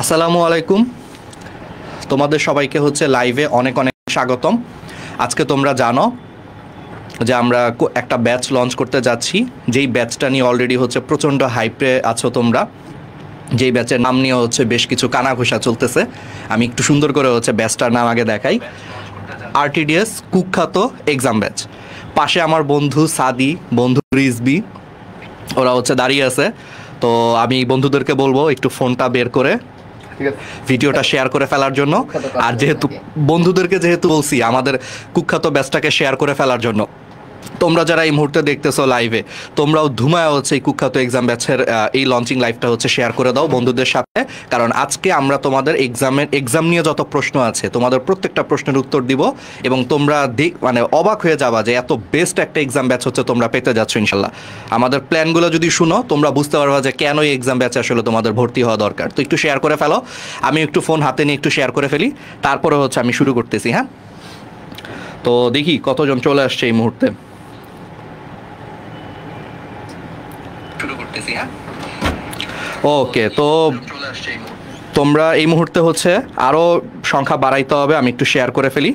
আসসালামু আলাইকুম তোমাদের সবাইকে হচ্ছে লাইভে অনেক অনেক স্বাগতম আজকে তোমরা জানো যে আমরা একটা ব্যাচ লঞ্চ করতে যাচ্ছি যেই ব্যাচটা নিয়ে অলরেডি হচ্ছে প্রচণ্ড হাইপে আছো তোমরা যেই ব্যাচের নাম নিয়ে হচ্ছে বেশ কিছু কানাঘোষা চলতেছে আমি একটু সুন্দর করে হচ্ছে ব্যাচটার নাম আগে দেখাই আরটিডিএস কুখ্যাত এক্সাম ব্যাচ পাশে আমার বন্ধু সাদি বন্ধু রিজবি ওরা হচ্ছে দাঁড়িয়ে আছে তো আমি বন্ধুদেরকে বলবো একটু ফোনটা বের করে ভিডিওটা শেয়ার করে ফেলার জন্য আর যেহেতু বন্ধুদেরকে যেহেতু বলছি আমাদের কুখ্যাত ব্যাচটাকে শেয়ার করে ফেলার জন্য তোমরা যারা এই মুহূর্তে দেখতেছো লাইভে তোমরাও ধুমায় হচ্ছে এই কুখ্যাত এক্সাম ব্যাচের এই লঞ্চিং লাইভটা হচ্ছে শেয়ার করে দাও বন্ধুদের সাথে কারণ আজকে আমরা তোমাদের এক্সামের এক্সাম নিয়ে যত প্রশ্ন আছে তোমাদের প্রত্যেকটা প্রশ্নের উত্তর দিব এবং তোমরা দিক মানে অবাক হয়ে যাবা যে এত বেস্ট একটা এক্সাম ব্যাচ হচ্ছে তোমরা পেতে যাচ্ছ ইনশাল্লাহ আমাদের প্ল্যানগুলো যদি শুনো তোমরা বুঝতে পারবা যে কেন এই এক্সাম ব্যাচে আসলে তোমাদের ভর্তি হওয়া দরকার তো একটু শেয়ার করে ফেলো আমি একটু ফোন হাতে নিয়ে একটু শেয়ার করে ফেলি তারপরে হচ্ছে আমি শুরু করতেছি হ্যাঁ তো দেখি কতজন চলে আসছে এই মুহূর্তে শুরু করতেছি হ্যাঁ ওকে তো তোমরা এই মুহূর্তে হচ্ছে আরো সংখ্যা বাড়াইতে হবে আমি একটু শেয়ার করে ফেলি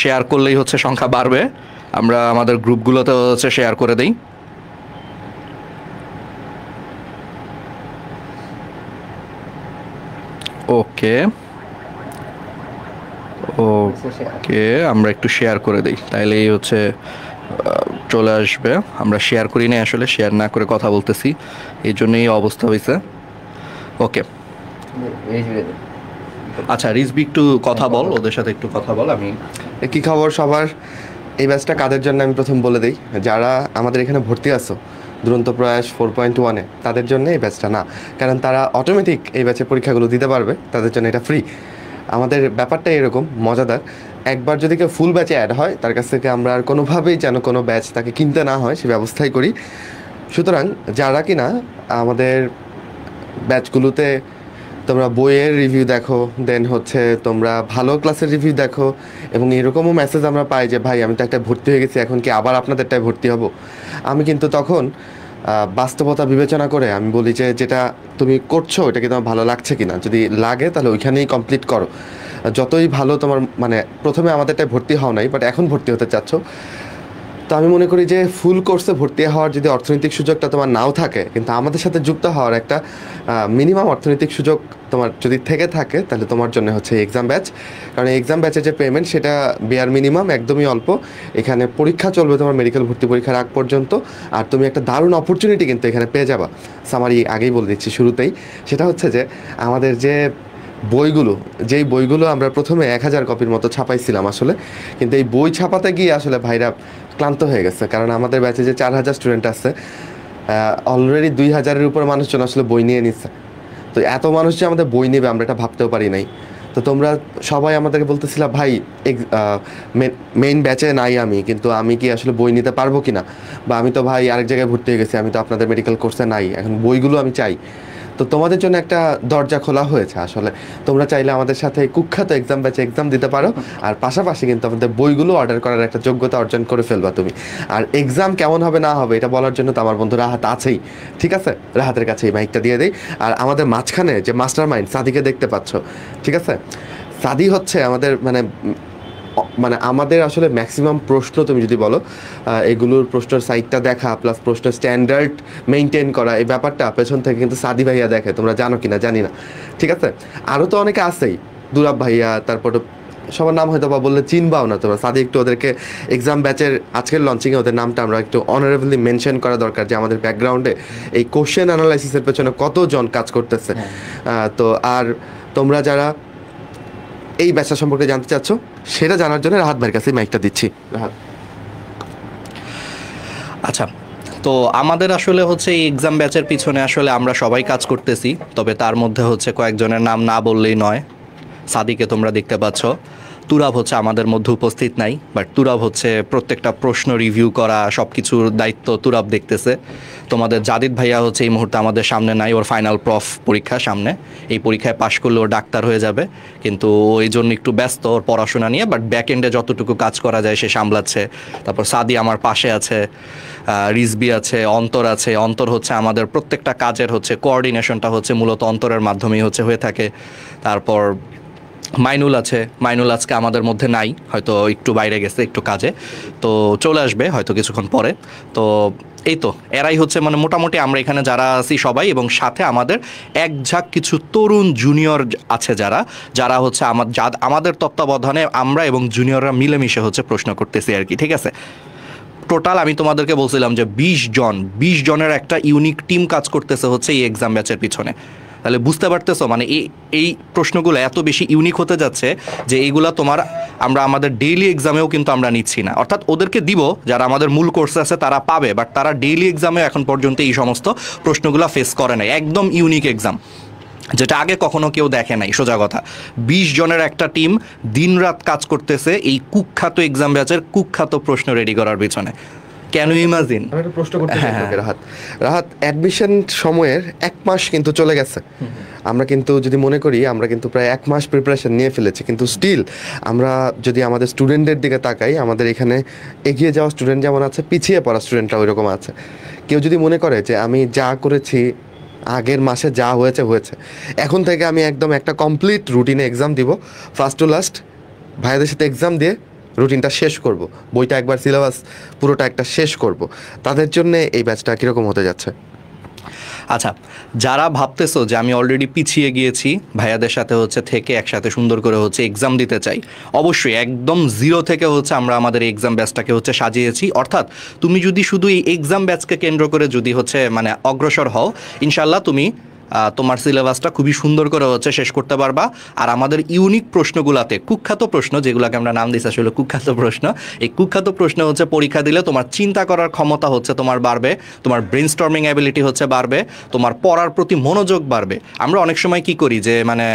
শেয়ার করলেই হচ্ছে সংখ্যা বাড়বে আমরা আমাদের গ্রুপগুলোতে হচ্ছে শেয়ার করে দেই ওকে ওকে আমরা একটু শেয়ার করে দেই তাইলে এই হচ্ছে চলে আসবে আমরা শেয়ার করি না আসলে শেয়ার না করে কথা বলতেছি এই জন্যই অবস্থা হয়েছে ওকে আচ্ছা রিজবি একটু কথা বল ওদের সাথে একটু কথা বল আমি কি খবর সবার এই ব্যাচটা কাদের জন্য আমি প্রথম বলে দিই যারা আমাদের এখানে ভর্তি আছো দুরন্ত প্রয়াস ফোর পয়েন্ট ওয়ানে তাদের জন্য এই ব্যাচটা না কারণ তারা অটোমেটিক এই ব্যাচের পরীক্ষাগুলো দিতে পারবে তাদের জন্য এটা ফ্রি আমাদের ব্যাপারটা এরকম মজাদার একবার যদি কেউ ফুল ব্যাচে অ্যাড হয় তার কাছ থেকে আমরা আর কোনোভাবেই যেন কোনো ব্যাচ তাকে কিনতে না হয় সে ব্যবস্থাই করি সুতরাং যারা কিনা আমাদের ব্যাচগুলোতে তোমরা বইয়ের রিভিউ দেখো দেন হচ্ছে তোমরা ভালো ক্লাসের রিভিউ দেখো এবং এরকমও মেসেজ আমরা পাই যে ভাই আমি তো একটা ভর্তি হয়ে গেছি এখন কি আবার আপনাদেরটায় ভর্তি হব আমি কিন্তু তখন বাস্তবতা বিবেচনা করে আমি বলি যে যেটা তুমি করছো এটা কি তোমার ভালো লাগছে কিনা যদি লাগে তাহলে ওইখানেই কমপ্লিট করো যতই ভালো তোমার মানে প্রথমে আমাদেরটাই ভর্তি হও নাই বাট এখন ভর্তি হতে চাচ্ছ তো আমি মনে করি যে ফুল কোর্সে ভর্তি হওয়ার যদি অর্থনৈতিক সুযোগটা তোমার নাও থাকে কিন্তু আমাদের সাথে যুক্ত হওয়ার একটা মিনিমাম অর্থনৈতিক সুযোগ তোমার যদি থেকে থাকে তাহলে তোমার জন্য হচ্ছে এক্সাম ব্যাচ কারণ এক্সাম ব্যাচের যে পেমেন্ট সেটা বেয়ার মিনিমাম একদমই অল্প এখানে পরীক্ষা চলবে তোমার মেডিকেল ভর্তি পরীক্ষার আগ পর্যন্ত আর তুমি একটা দারুণ অপরচুনিটি কিন্তু এখানে পেয়ে যাবা সামারি আগেই বলে দিচ্ছি শুরুতেই সেটা হচ্ছে যে আমাদের যে বইগুলো যেই বইগুলো আমরা প্রথমে এক হাজার কপির মতো ছাপাইছিলাম আসলে কিন্তু এই বই ছাপাতে গিয়ে আসলে ভাইরা ক্লান্ত হয়ে গেছে কারণ আমাদের ব্যাচে যে চার হাজার স্টুডেন্ট আছে অলরেডি দুই হাজারের উপর মানুষজন আসলে বই নিয়ে নিচ্ছে তো এত মানুষ যে আমাদের বই নেবে আমরা এটা ভাবতেও পারি নাই তো তোমরা সবাই আমাদেরকে বলতেছিল ভাই মেইন ব্যাচে নাই আমি কিন্তু আমি কি আসলে বই নিতে পারবো কি না বা আমি তো ভাই আরেক জায়গায় ভর্তি হয়ে গেছি আমি তো আপনাদের মেডিকেল কোর্সে নাই এখন বইগুলো আমি চাই তো তোমাদের জন্য একটা দরজা খোলা হয়েছে আসলে তোমরা চাইলে আমাদের সাথে কুখ্যাত এক্সাম ব্যাচে এক্সাম দিতে পারো আর পাশাপাশি কিন্তু আমাদের বইগুলো অর্ডার করার একটা যোগ্যতা অর্জন করে ফেলবা তুমি আর এক্সাম কেমন হবে না হবে এটা বলার জন্য তো আমার বন্ধু রাহাত আছেই ঠিক আছে রাহাতের কাছে এই মাইকটা দিয়ে দেয় আর আমাদের মাঝখানে যে মাস্টার মাইন্ড সাদিকে দেখতে পাচ্ছ ঠিক আছে সাদি হচ্ছে আমাদের মানে মানে আমাদের আসলে ম্যাক্সিমাম প্রশ্ন তুমি যদি বলো এগুলোর প্রশ্নের সাইটটা দেখা প্লাস প্রশ্নের স্ট্যান্ডার্ড মেনটেন করা এই ব্যাপারটা পেছন থেকে কিন্তু সাদি ভাইয়া দেখে তোমরা জানো কি না জানি না ঠিক আছে আরও তো অনেকে আছেই দুরাব ভাইয়া তারপর সবার নাম হয়তো বা বললে চিনবাও না তোমরা সাদি একটু ওদেরকে এক্সাম ব্যাচের আজকের লঞ্চিংয়ে ওদের নামটা আমরা একটু অনারেবলি মেনশন করা দরকার যে আমাদের ব্যাকগ্রাউন্ডে এই কোশ্চেন অ্যানালাইসিসের পেছনে কতজন কাজ করতেছে হ্যাঁ। তো আর তোমরা যারা এই ব্যবসা সম্পর্কে জানতে চাচ্ছ সেটা জানার জন্য রাহাত ভাইয়ের কাছে মাইকটা দিচ্ছি রাহাত আচ্ছা তো আমাদের আসলে হচ্ছে এই এক্সাম ব্যাচের পিছনে আসলে আমরা সবাই কাজ করতেছি তবে তার মধ্যে হচ্ছে কয়েকজনের নাম না বললেই নয় সাদিকে তোমরা দেখতে পাচ্ছ তুরাব হচ্ছে আমাদের মধ্যে উপস্থিত নাই বাট তুরাব হচ্ছে প্রত্যেকটা প্রশ্ন রিভিউ করা সব কিছুর দায়িত্ব তুরাব দেখতেছে তোমাদের জাদিদ ভাইয়া হচ্ছে এই মুহূর্তে আমাদের সামনে নাই ওর ফাইনাল প্রফ পরীক্ষা সামনে এই পরীক্ষায় পাশ করলে ওর ডাক্তার হয়ে যাবে কিন্তু ওই জন্য একটু ব্যস্ত ওর পড়াশোনা নিয়ে বাট ব্যাক এন্ডে যতটুকু কাজ করা যায় সে সামলাচ্ছে তারপর সাদি আমার পাশে আছে রিজবি আছে অন্তর আছে অন্তর হচ্ছে আমাদের প্রত্যেকটা কাজের হচ্ছে কোঅর্ডিনেশনটা হচ্ছে মূলত অন্তরের মাধ্যমেই হচ্ছে হয়ে থাকে তারপর মাইনুল আছে মাইনুল আজকে আমাদের মধ্যে নাই হয়তো একটু বাইরে গেছে একটু কাজে তো চলে আসবে হয়তো কিছুক্ষণ পরে তো এই তো এরাই হচ্ছে মানে মোটামুটি আমরা এখানে যারা আছি সবাই এবং সাথে আমাদের এক ঝাঁক কিছু তরুণ জুনিয়র আছে যারা যারা হচ্ছে আমার যা আমাদের তত্ত্বাবধানে আমরা এবং জুনিয়ররা মিলেমিশে হচ্ছে প্রশ্ন করতেছি আর কি ঠিক আছে টোটাল আমি তোমাদেরকে বলছিলাম যে বিশ জন বিশ জনের একটা ইউনিক টিম কাজ করতেছে হচ্ছে এই এক্সাম ব্যাচের পিছনে তাহলে বুঝতে পারতেছো মানে এই এই প্রশ্নগুলো এত বেশি ইউনিক হতে যাচ্ছে যে এইগুলা তোমার আমরা আমাদের ডেইলি এক্সামেও কিন্তু আমরা নিচ্ছি না অর্থাৎ ওদেরকে দিব যারা আমাদের মূল কোর্সে আছে তারা পাবে বাট তারা ডেইলি এক্সামেও এখন পর্যন্ত এই সমস্ত প্রশ্নগুলো ফেস করে না একদম ইউনিক এক্সাম যেটা আগে কখনো কেউ দেখে নাই সোজা কথা বিশ জনের একটা টিম দিনরাত কাজ করতেছে এই কুখ্যাত এক্সাম ব্যাচের কুখ্যাত প্রশ্ন রেডি করার পিছনে কেন ইমাজিন করতে চাই হ্যাঁ, হ্যাঁ। রাহাত রাহাত অ্যাডমিশন সময়ের এক মাস কিন্তু চলে গেছে আমরা কিন্তু যদি মনে করি আমরা কিন্তু প্রায় এক মাস প্রিপারেশন নিয়ে ফেলেছি কিন্তু স্টিল আমরা যদি আমাদের স্টুডেন্টদের দিকে তাকাই আমাদের এখানে এগিয়ে যাওয়া স্টুডেন্ট যেমন আছে পিছিয়ে পড়া স্টুডেন্টরা ওই রকম আছে কেউ যদি মনে করে যে আমি যা করেছি আগের মাসে যা হয়েছে হয়েছে এখন থেকে আমি একদম একটা কমপ্লিট রুটিনে এক্সাম দিব ফার্স্ট টু লাস্ট ভাইদের সাথে এক্সাম দিয়ে রুটিনটা শেষ করব বইটা একবার সিলেবাস পুরোটা একটা শেষ করব তাদের জন্য এই ব্যাচটা কীরকম হতে যাচ্ছে আচ্ছা যারা ভাবতেছো যে আমি অলরেডি পিছিয়ে গিয়েছি ভাইয়াদের সাথে হচ্ছে থেকে একসাথে সুন্দর করে হচ্ছে এক্সাম দিতে চাই অবশ্যই একদম জিরো থেকে হচ্ছে আমরা আমাদের এক্সাম ব্যাচটাকে হচ্ছে সাজিয়েছি অর্থাৎ তুমি যদি শুধু এই এক্সাম ব্যাচকে কেন্দ্র করে যদি হচ্ছে মানে অগ্রসর হও ইনশাল্লাহ তুমি তোমার সিলেবাসটা খুবই সুন্দর করে হচ্ছে শেষ করতে পারবা আর আমাদের ইউনিক প্রশ্নগুলাতে কুখ্যাত প্রশ্ন যেগুলোকে আমরা নাম দিয়েছি আসলে কুখ্যাত প্রশ্ন এই কুখ্যাত প্রশ্ন হচ্ছে পরীক্ষা দিলে তোমার চিন্তা করার ক্ষমতা হচ্ছে তোমার বাড়বে তোমার ব্রেন স্টর্মিং অ্যাবিলিটি হচ্ছে বাড়বে তোমার পড়ার প্রতি মনোযোগ বাড়বে আমরা অনেক সময় কি করি যে মানে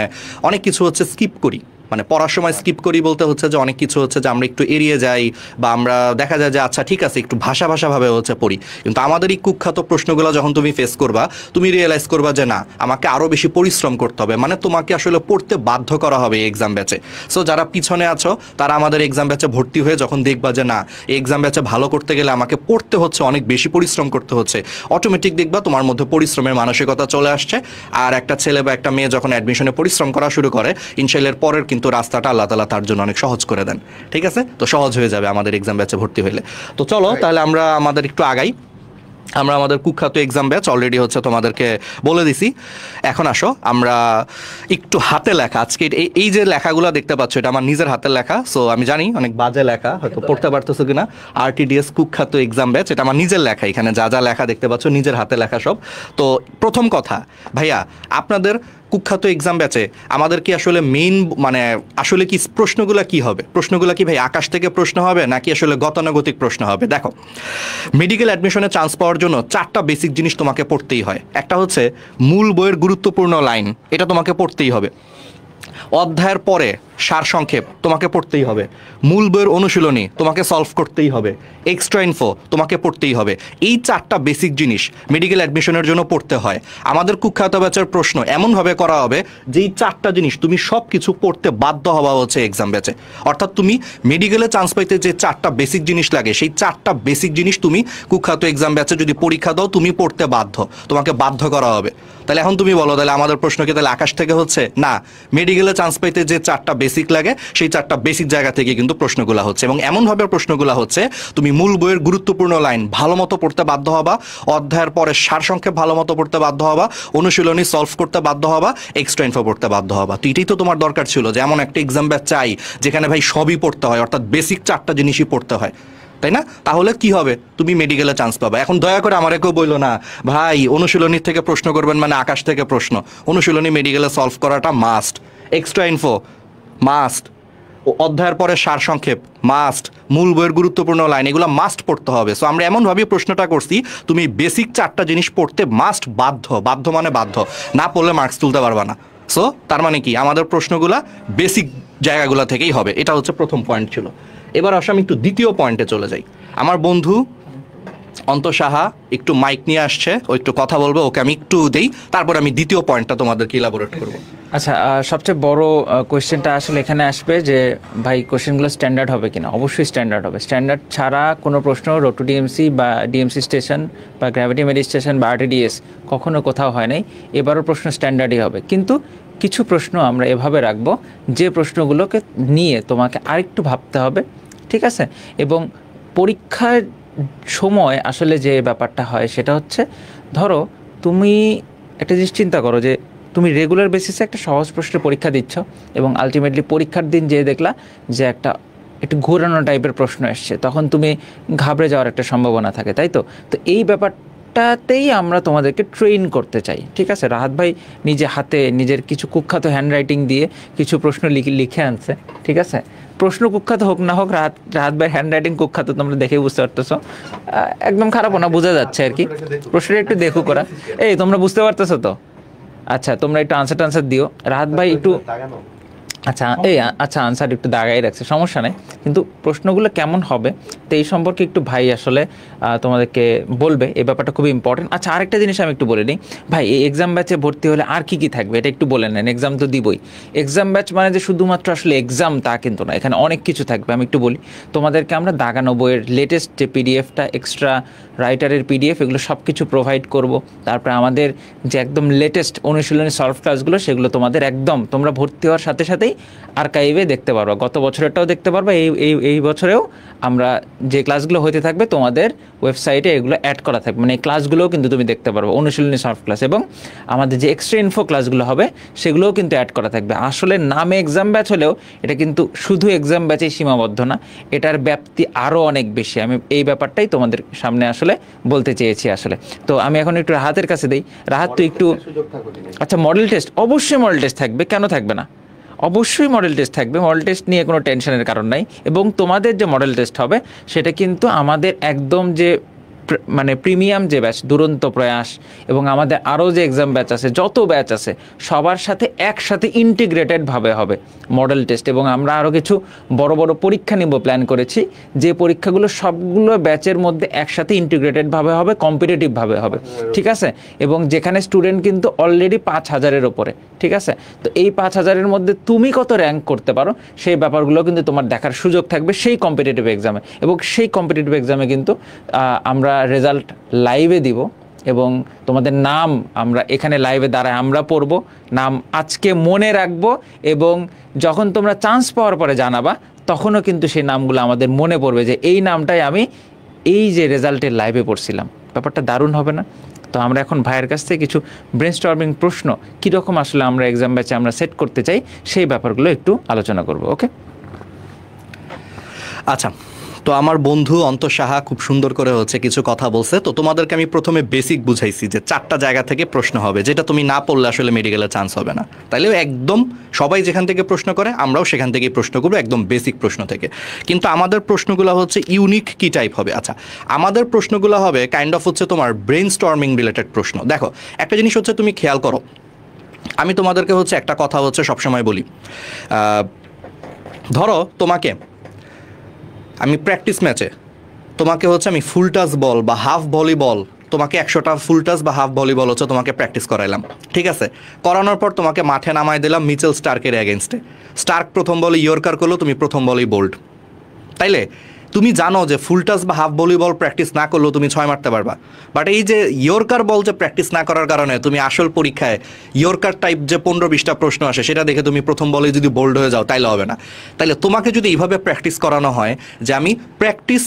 অনেক কিছু হচ্ছে স্কিপ করি মানে পড়ার সময় স্কিপ করি বলতে হচ্ছে যে অনেক কিছু হচ্ছে যে আমরা একটু এড়িয়ে যাই বা আমরা দেখা যায় যে আচ্ছা ঠিক আছে একটু ভাষা ভাষাভাবে হচ্ছে পড়ি কিন্তু আমাদের এই কুখ্যাত প্রশ্নগুলো যখন তুমি ফেস করবা তুমি রিয়েলাইজ করবা যে না আমাকে আরও বেশি পরিশ্রম করতে হবে মানে তোমাকে আসলে পড়তে বাধ্য করা হবে এক্সাম ব্যাচে সো যারা পিছনে আছো তারা আমাদের এক্সাম ব্যাচে ভর্তি হয়ে যখন দেখবা যে না এক্সাম ব্যাচে ভালো করতে গেলে আমাকে পড়তে হচ্ছে অনেক বেশি পরিশ্রম করতে হচ্ছে অটোমেটিক দেখবা তোমার মধ্যে পরিশ্রমের মানসিকতা চলে আসছে আর একটা ছেলে বা একটা মেয়ে যখন অ্যাডমিশনে পরিশ্রম করা শুরু করে ইনশাল্লের পরের কিন্তু কিন্তু রাস্তাটা আল্লাহ তালা তার জন্য অনেক সহজ করে দেন ঠিক আছে তো সহজ হয়ে যাবে আমাদের এক্সাম ব্যাচে ভর্তি হইলে তো চলো তাহলে আমরা আমাদের একটু আগাই আমরা আমাদের কুখ্যাত এক্সাম ব্যাচ অলরেডি হচ্ছে তোমাদেরকে বলে দিছি এখন আসো আমরা একটু হাতে লেখা আজকে এই যে লেখাগুলো দেখতে পাচ্ছ এটা আমার নিজের হাতের লেখা সো আমি জানি অনেক বাজে লেখা হয়তো পড়তে পারতেছো কিনা আরটিডিএস কুখ্যাত এক্সাম ব্যাচ এটা আমার নিজের লেখা এখানে যা যা লেখা দেখতে পাচ্ছ নিজের হাতে লেখা সব তো প্রথম কথা ভাইয়া আপনাদের কুখ্যাত এক্সাম ব্যাচে আমাদের কি আসলে মেইন মানে আসলে কি প্রশ্নগুলো কি হবে প্রশ্নগুলো কি ভাই আকাশ থেকে প্রশ্ন হবে নাকি আসলে গতানুগতিক প্রশ্ন হবে দেখো মেডিকেল অ্যাডমিশনে চান্স পাওয়ার জন্য চারটা বেসিক জিনিস তোমাকে পড়তেই হয় একটা হচ্ছে মূল বইয়ের গুরুত্বপূর্ণ লাইন এটা তোমাকে পড়তেই হবে অধ্যায়ের পরে সারসংক্ষেপ তোমাকে পড়তেই হবে মূল বইয়ের অনুশীলনী তোমাকে সলভ করতেই হবে এক্সট্রা ইনফো তোমাকে পড়তেই হবে এই চারটা বেসিক জিনিস মেডিকেল অ্যাডমিশনের জন্য পড়তে হয় আমাদের কুখ্যাত ব্যাচের প্রশ্ন এমনভাবে করা হবে যে এই চারটা জিনিস তুমি সব কিছু পড়তে বাধ্য হওয়া হচ্ছে এক্সাম ব্যাচে অর্থাৎ তুমি মেডিকেলে চান্স পাইতে যে চারটা বেসিক জিনিস লাগে সেই চারটা বেসিক জিনিস তুমি কুখ্যাত এক্সাম ব্যাচে যদি পরীক্ষা দাও তুমি পড়তে বাধ্য তোমাকে বাধ্য করা হবে তাহলে এখন তুমি বলো তাহলে আমাদের প্রশ্ন কি তাহলে আকাশ থেকে হচ্ছে না মেডিকেলে চান্স পাইতে যে চারটা বেসিক বেসিক লাগে সেই চারটা বেসিক জায়গা থেকে কিন্তু প্রশ্নগুলো হচ্ছে এবং এমনভাবে প্রশ্নগুলো হচ্ছে তুমি মূল বইয়ের গুরুত্বপূর্ণ লাইন ভালো মতো পড়তে বাধ্য হবা অধ্যায়ের পরে সারসংক্ষেপ ভালো মতো পড়তে বাধ্য হবা অনুশীলনী সলভ করতে বাধ্য হবা এক্সট্রা ইনফো পড়তে বাধ্য হবা তো এটাই তো তোমার দরকার ছিল যে এমন একটা এক্সাম ব্যাচ চাই যেখানে ভাই সবই পড়তে হয় অর্থাৎ বেসিক চারটা জিনিসই পড়তে হয় তাই না তাহলে কি হবে তুমি মেডিকেলে চান্স পাবে এখন দয়া করে আমার কেউ বললো না ভাই অনুশীলনীর থেকে প্রশ্ন করবেন মানে আকাশ থেকে প্রশ্ন অনুশীলনী মেডিকেলে সলভ করাটা মাস্ট এক্সট্রা ইনফো মাস্ট অধ্যায়ের পরে সারসংক্ষেপ মাস্ট মূল বইয়ের গুরুত্বপূর্ণ লাইন এগুলো মাস্ট পড়তে হবে সো আমরা এমনভাবে প্রশ্নটা করছি তুমি বেসিক চারটা জিনিস পড়তে মাস্ট বাধ্য বাধ্য মানে বাধ্য না পড়লে মার্কস তুলতে পারবা না সো তার মানে কি আমাদের প্রশ্নগুলা বেসিক জায়গাগুলো থেকেই হবে এটা হচ্ছে প্রথম পয়েন্ট ছিল এবার আসলে আমি একটু দ্বিতীয় পয়েন্টে চলে যাই আমার বন্ধু অন্ত সাহা একটু মাইক নিয়ে আসছে ও একটু কথা বলবে ওকে আমি একটু দেই তারপর আমি দ্বিতীয় পয়েন্টটা তোমাদেরকে ইলাবোরেট করবো আচ্ছা সবচেয়ে বড় কোয়েশ্চেনটা আসলে এখানে আসবে যে ভাই কোয়েশ্চেনগুলো স্ট্যান্ডার্ড হবে কিনা অবশ্যই স্ট্যান্ডার্ড হবে স্ট্যান্ডার্ড ছাড়া কোনো প্রশ্ন রোটু ডিএমসি বা ডিএমসি স্টেশন বা গ্র্যাভিটি মেডি স্টেশন বা আরটিডিএস কখনো কোথাও হয় নাই এবারও প্রশ্ন স্ট্যান্ডার্ডই হবে কিন্তু কিছু প্রশ্ন আমরা এভাবে রাখব যে প্রশ্নগুলোকে নিয়ে তোমাকে আরেকটু ভাবতে হবে ঠিক আছে এবং পরীক্ষার সময় আসলে যে ব্যাপারটা হয় সেটা হচ্ছে ধরো তুমি একটা জিনিস চিন্তা করো যে তুমি রেগুলার বেসিসে একটা সহজ প্রশ্নের পরীক্ষা দিচ্ছ এবং আলটিমেটলি পরীক্ষার দিন যেয়ে দেখলা যে একটা একটু ঘোরানো টাইপের প্রশ্ন এসছে তখন তুমি ঘাবড়ে যাওয়ার একটা সম্ভাবনা থাকে তাই তো তো এই ব্যাপারটাতেই আমরা তোমাদেরকে ট্রেন করতে চাই ঠিক আছে রাহাত ভাই নিজে হাতে নিজের কিছু কুখ্যাত হ্যান্ডরাইটিং দিয়ে কিছু প্রশ্ন লিখে আনছে ঠিক আছে প্রশ্ন কুখ্যাত হোক না হোক রাত রাত ভাই হ্যান্ডরাইটিং কুখ্যাত তোমরা দেখেই বুঝতে পারতেছো একদম খারাপ না বোঝা যাচ্ছে আর কি প্রশ্নটা একটু দেখো করা এই তোমরা বুঝতে পারতেছো তো আচ্ছা তোমরা একটু আনসার টানসার দিও রাহাত ভাই একটু আচ্ছা এই আচ্ছা আনসার একটু দাগাই রাখছে সমস্যা নেই কিন্তু প্রশ্নগুলো কেমন হবে তো এই সম্পর্কে একটু ভাই আসলে তোমাদেরকে বলবে এই ব্যাপারটা খুব ইম্পর্টেন্ট আচ্ছা আরেকটা জিনিস আমি একটু বলে নিই ভাই এই এক্সাম ব্যাচে ভর্তি হলে আর কি কি থাকবে এটা একটু বলে নেন এক্সাম তো দিবই এক্সাম ব্যাচ মানে যে শুধুমাত্র আসলে এক্সাম তা কিন্তু না এখানে অনেক কিছু থাকবে আমি একটু বলি তোমাদেরকে আমরা দাগানো বইয়ের লেটেস্ট যে পিডিএফটা এক্সট্রা রাইটারের পিডিএফ এগুলো সব কিছু প্রোভাইড করব তারপরে আমাদের যে একদম লেটেস্ট অনুশীলনী সলভ ক্লাসগুলো সেগুলো তোমাদের একদম তোমরা ভর্তি হওয়ার সাথে সাথেই আর্কাইভে দেখতে পারবা গত বছরেরটাও দেখতে পারবা এই এই বছরেও আমরা যে ক্লাসগুলো হতে থাকবে তোমাদের ওয়েবসাইটে এগুলো অ্যাড করা থাকবে মানে এই ক্লাসগুলোও কিন্তু তুমি দেখতে পারবো অনুশীলনী সফট ক্লাস এবং আমাদের যে এক্সট্রা ইনফো ক্লাসগুলো হবে সেগুলোও কিন্তু অ্যাড করা থাকবে আসলে নামে এক্সাম ব্যাচ হলেও এটা কিন্তু শুধু এক্সাম ব্যাচেই সীমাবদ্ধ না এটার ব্যাপ্তি আরও অনেক বেশি আমি এই ব্যাপারটাই তোমাদের সামনে আসলে বলতে চেয়েছি আসলে তো আমি এখন একটু রাহাতের কাছে দিই রাহাত তো একটু আচ্ছা মডেল টেস্ট অবশ্যই মডেল টেস্ট থাকবে কেন থাকবে না অবশ্যই মডেল টেস্ট থাকবে মডেল টেস্ট নিয়ে কোনো টেনশনের কারণ নাই এবং তোমাদের যে মডেল টেস্ট হবে সেটা কিন্তু আমাদের একদম যে মানে প্রিমিয়াম যে ব্যাচ দুরন্ত প্রয়াস এবং আমাদের আরও যে এক্সাম ব্যাচ আছে যত ব্যাচ আছে সবার সাথে একসাথে ইন্টিগ্রেটেডভাবে হবে মডেল টেস্ট এবং আমরা আরও কিছু বড় বড় পরীক্ষা নিব প্ল্যান করেছি যে পরীক্ষাগুলো সবগুলো ব্যাচের মধ্যে একসাথে ইন্টিগ্রেটেডভাবে হবে কম্পিটিটিভভাবে হবে ঠিক আছে এবং যেখানে স্টুডেন্ট কিন্তু অলরেডি পাঁচ হাজারের ওপরে ঠিক আছে তো এই পাঁচ হাজারের মধ্যে তুমি কত র্যাঙ্ক করতে পারো সেই ব্যাপারগুলো কিন্তু তোমার দেখার সুযোগ থাকবে সেই কম্পিটিটিভ এক্সামে এবং সেই কম্পিটিটিভ এক্সামে কিন্তু আমরা রেজাল্ট লাইভে দিব এবং তোমাদের নাম আমরা এখানে লাইভে দাঁড়ায় আমরা পড়ব নাম আজকে মনে রাখব এবং যখন তোমরা চান্স পাওয়ার পরে জানাবা তখনও কিন্তু সেই নামগুলো আমাদের মনে পড়বে যে এই নামটাই আমি এই যে রেজাল্টের লাইভে পড়ছিলাম ব্যাপারটা দারুণ হবে না তো আমরা এখন ভাইয়ের কাছ থেকে কিছু স্টর্মিং প্রশ্ন কীরকম আসলে আমরা এক্সাম ব্যাচে আমরা সেট করতে চাই সেই ব্যাপারগুলো একটু আলোচনা করব ওকে আচ্ছা তো আমার বন্ধু অন্ত সাহা খুব সুন্দর করে হচ্ছে কিছু কথা বলছে তো তোমাদেরকে আমি প্রথমে বেসিক বুঝাইছি যে চারটা জায়গা থেকে প্রশ্ন হবে যেটা তুমি না পড়লে আসলে মেডিকেলে চান্স হবে না তাইলে একদম সবাই যেখান থেকে প্রশ্ন করে আমরাও সেখান থেকে প্রশ্ন করবো একদম বেসিক প্রশ্ন থেকে কিন্তু আমাদের প্রশ্নগুলো হচ্ছে ইউনিক কি টাইপ হবে আচ্ছা আমাদের প্রশ্নগুলো হবে কাইন্ড অফ হচ্ছে তোমার ব্রেন স্টর্মিং রিলেটেড প্রশ্ন দেখো একটা জিনিস হচ্ছে তুমি খেয়াল করো আমি তোমাদেরকে হচ্ছে একটা কথা হচ্ছে সবসময় বলি ধরো তোমাকে আমি প্র্যাকটিস ম্যাচে তোমাকে হচ্ছে আমি ফুল টাচ বল বা হাফ ভলিবল তোমাকে একশোটা ফুল টাচ বা হাফ ভলিবল হচ্ছে তোমাকে প্র্যাকটিস করাইলাম ঠিক আছে করানোর পর তোমাকে মাঠে নামায় দিলাম মিচেল স্টার্কের অ্যাগেনস্টে স্টার্ক প্রথম বলে ইয়র্কার করলো তুমি প্রথম বলেই বোল্ড তাইলে তুমি জানো যে ফুল টাস বা হাফ ভলিবল প্র্যাকটিস না করলেও তুমি ছয় মারতে পারবা বাট এই যে ইয়র্কার বল যে প্র্যাকটিস না করার কারণে তুমি আসল পরীক্ষায় ইয়র্কার টাইপ যে পনেরো বিশটা প্রশ্ন আসে সেটা দেখে তুমি প্রথম বলে যদি বোল্ড হয়ে যাও তাইলে হবে না তাইলে তোমাকে যদি এইভাবে প্র্যাকটিস করানো হয় যে আমি প্র্যাকটিস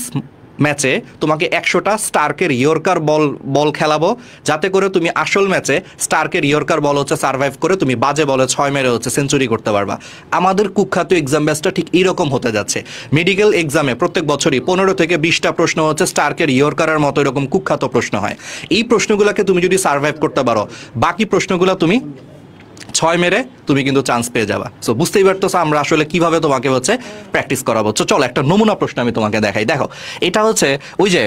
ম্যাচে তোমাকে একশোটা স্টার্কের ইয়র্কার বল বল খেলাবো যাতে করে তুমি আসল ম্যাচে স্টার্কের ইয়র্কার বল হচ্ছে সার্ভাইভ করে তুমি বাজে বলে ছয় মেরে হচ্ছে সেঞ্চুরি করতে পারবা আমাদের কুখ্যাত এক্সাম ব্যাচটা ঠিক এরকম হতে যাচ্ছে মেডিকেল এক্সামে প্রত্যেক বছরই পনেরো থেকে বিশটা প্রশ্ন হচ্ছে স্টার্কের ইয়র্কারের মতো এরকম কুখ্যাত প্রশ্ন হয় এই প্রশ্নগুলোকে তুমি যদি সার্ভাইভ করতে পারো বাকি প্রশ্নগুলো তুমি ছয় মেরে তুমি কিন্তু চান্স পেয়ে যাবা সো বুঝতেই পারতেছো আমরা আসলে কিভাবে তোমাকে হচ্ছে প্র্যাকটিস করাবো তো চলো একটা নমুনা প্রশ্ন আমি তোমাকে দেখাই দেখো এটা হচ্ছে ওই যে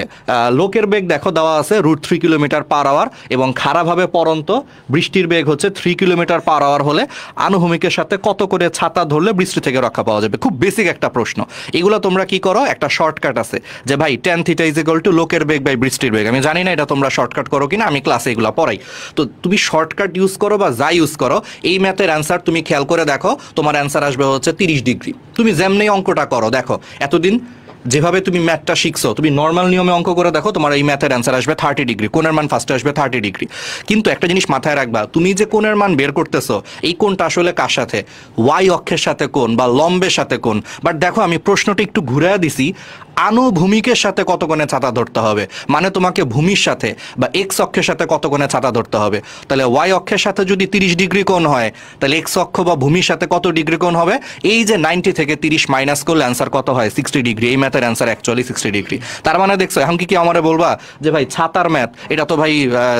লোকের বেগ দেখো দেওয়া আছে root three kilometre per hour এবং খারাপভাবে পরন্ত বৃষ্টির বেগ হচ্ছে থ্রি কিলোমিটার পার আওয়ার হলে আনুভূমিকের সাথে কত করে ছাতা ধরলে বৃষ্টি থেকে রক্ষা পাওয়া যাবে খুব বেসিক একটা প্রশ্ন এগুলো তোমরা কি করো একটা শর্টকাট আছে যে ভাই tan theta is equal to লোকের বেগ বাই বৃষ্টির বেগ আমি জানি না এটা তোমরা শর্টকাট করো কিনা আমি ক্লাসে এগুলো পড়াই তো তুমি শর্টকাট ইউজ করো বা যা ইউজ করো এই ম্যাথের অ্যান্সার তুমি খেয়াল করে দেখো তোমার অ্যান্সার আসবে হচ্ছে তিরিশ ডিগ্রি তুমি যেমনি অঙ্কটা করো দেখো এতদিন যেভাবে তুমি ম্যাথটা শিখছো তুমি নর্মাল নিয়মে অঙ্ক করে দেখো তোমার এই ম্যাথের অ্যান্সার আসবে থার্টি ডিগ্রি কোনের মান ফার্স্টে আসবে থার্টি ডিগ্রি কিন্তু একটা জিনিস মাথায় রাখবা তুমি যে কোনের মান বের করতেছো এই কোনটা আসলে কার সাথে ওয়াই অক্ষের সাথে কোন বা লম্বের সাথে কোন বাট দেখো আমি প্রশ্নটি একটু ঘুরে দিছি আনুভূমিকের সাথে কত কোণে ছাতা ধরতে হবে মানে তোমাকে ভূমির সাথে বা এক্স অক্ষের সাথে কত কোণে ছাতা ধরতে হবে তাহলে ওয়াই অক্ষের সাথে যদি তিরিশ ডিগ্রি কোণ হয় তাহলে এক্স অক্ষ বা ভূমির সাথে কত ডিগ্রি কোণ হবে এই যে নাইনটি থেকে তিরিশ মাইনাস করলে অ্যান্সার কত হয় সিক্সটি ডিগ্রি এই ম্যাথ ম্যাথের অ্যান্সার অ্যাকচুয়ালি সিক্সটি ডিগ্রি তার মানে দেখছো এখন কি কি আমার বলবা যে ভাই ছাতার ম্যাথ এটা তো ভাই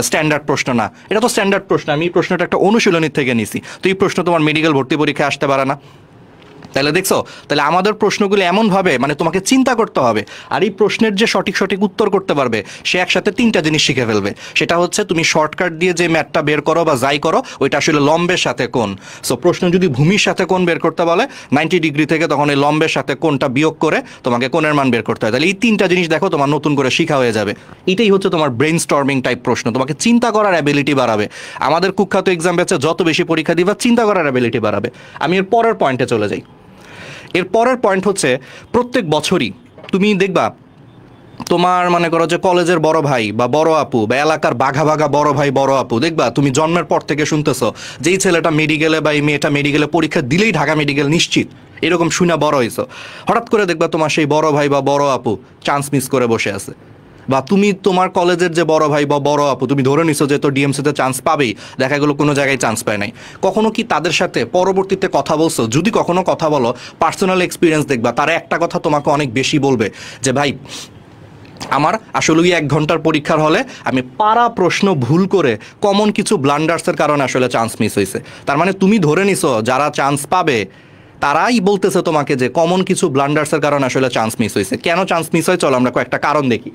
স্ট্যান্ডার্ড প্রশ্ন না এটা তো স্ট্যান্ডার্ড প্রশ্ন আমি এই প্রশ্নটা একটা অনুশীলনীর থেকে নিছি তো এই প্রশ্ন তোমার মেডিকেল ভর্তি পরীক্ষায় আসতে পারে না তাহলে দেখছো তাহলে আমাদের প্রশ্নগুলো এমনভাবে মানে তোমাকে চিন্তা করতে হবে আর এই প্রশ্নের যে সঠিক সঠিক উত্তর করতে পারবে সে একসাথে তিনটা জিনিস শিখে ফেলবে সেটা হচ্ছে তুমি শর্টকাট দিয়ে যে ম্যাটটা বের করো বা যাই করো ওইটা আসলে লম্বের সাথে কোন সো প্রশ্ন যদি ভূমির সাথে কোন বের করতে বলে নাইনটি ডিগ্রি থেকে তখন এই লম্বের সাথে কোনটা বিয়োগ করে তোমাকে কোনের মান বের করতে হয় তাহলে এই তিনটা জিনিস দেখো তোমার নতুন করে শিখা হয়ে যাবে এটাই হচ্ছে তোমার ব্রেন স্টর্মিং টাইপ প্রশ্ন তোমাকে চিন্তা করার অ্যাবিলিটি বাড়াবে আমাদের কুখ্যাত এক্সাম ব্যাচে যত বেশি পরীক্ষা দিবা চিন্তা করার অ্যাবিলিটি বাড়াবে আমি এর পরের পয়েন্টে চলে যাই এর পরের পয়েন্ট হচ্ছে প্রত্যেক বছরই তুমি দেখবা তোমার মনে করো যে কলেজের বড় ভাই বা বড় আপু বা এলাকার বাঘা বাঘা বড় ভাই বড় আপু দেখবা তুমি জন্মের পর থেকে শুনতেছো যেই ছেলেটা মেডিকেলে বা এই মেয়েটা মেডিকেলে পরীক্ষা দিলেই ঢাকা মেডিকেল নিশ্চিত এরকম শুনে বড় হয়েছো হঠাৎ করে দেখবা তোমার সেই বড় ভাই বা বড় আপু চান্স মিস করে বসে আছে বা তুমি তোমার কলেজের যে বড় ভাই বা বড় আপু তুমি ধরে নিছো যে তো ডিএমসিতে চান্স পাবেই দেখা গেলো কোনো জায়গায় চান্স পায় নাই কখনো কি তাদের সাথে পরবর্তীতে কথা বলছো যদি কখনো কথা বলো পার্সোনাল এক্সপিরিয়েন্স দেখবা তারা একটা কথা তোমাকে অনেক বেশি বলবে যে ভাই আমার আসলে এক ঘন্টার পরীক্ষার হলে আমি পারা প্রশ্ন ভুল করে কমন কিছু ব্লান্ডার্সের কারণে আসলে চান্স মিস হয়েছে তার মানে তুমি ধরে নিছো যারা চান্স পাবে তারাই বলতেছে তোমাকে যে কমন কিছু ব্লান্ডার্সের কারণে আসলে চান্স মিস হয়েছে কেন চান্স মিস হয় চলো আমরা কয়েকটা কারণ দেখি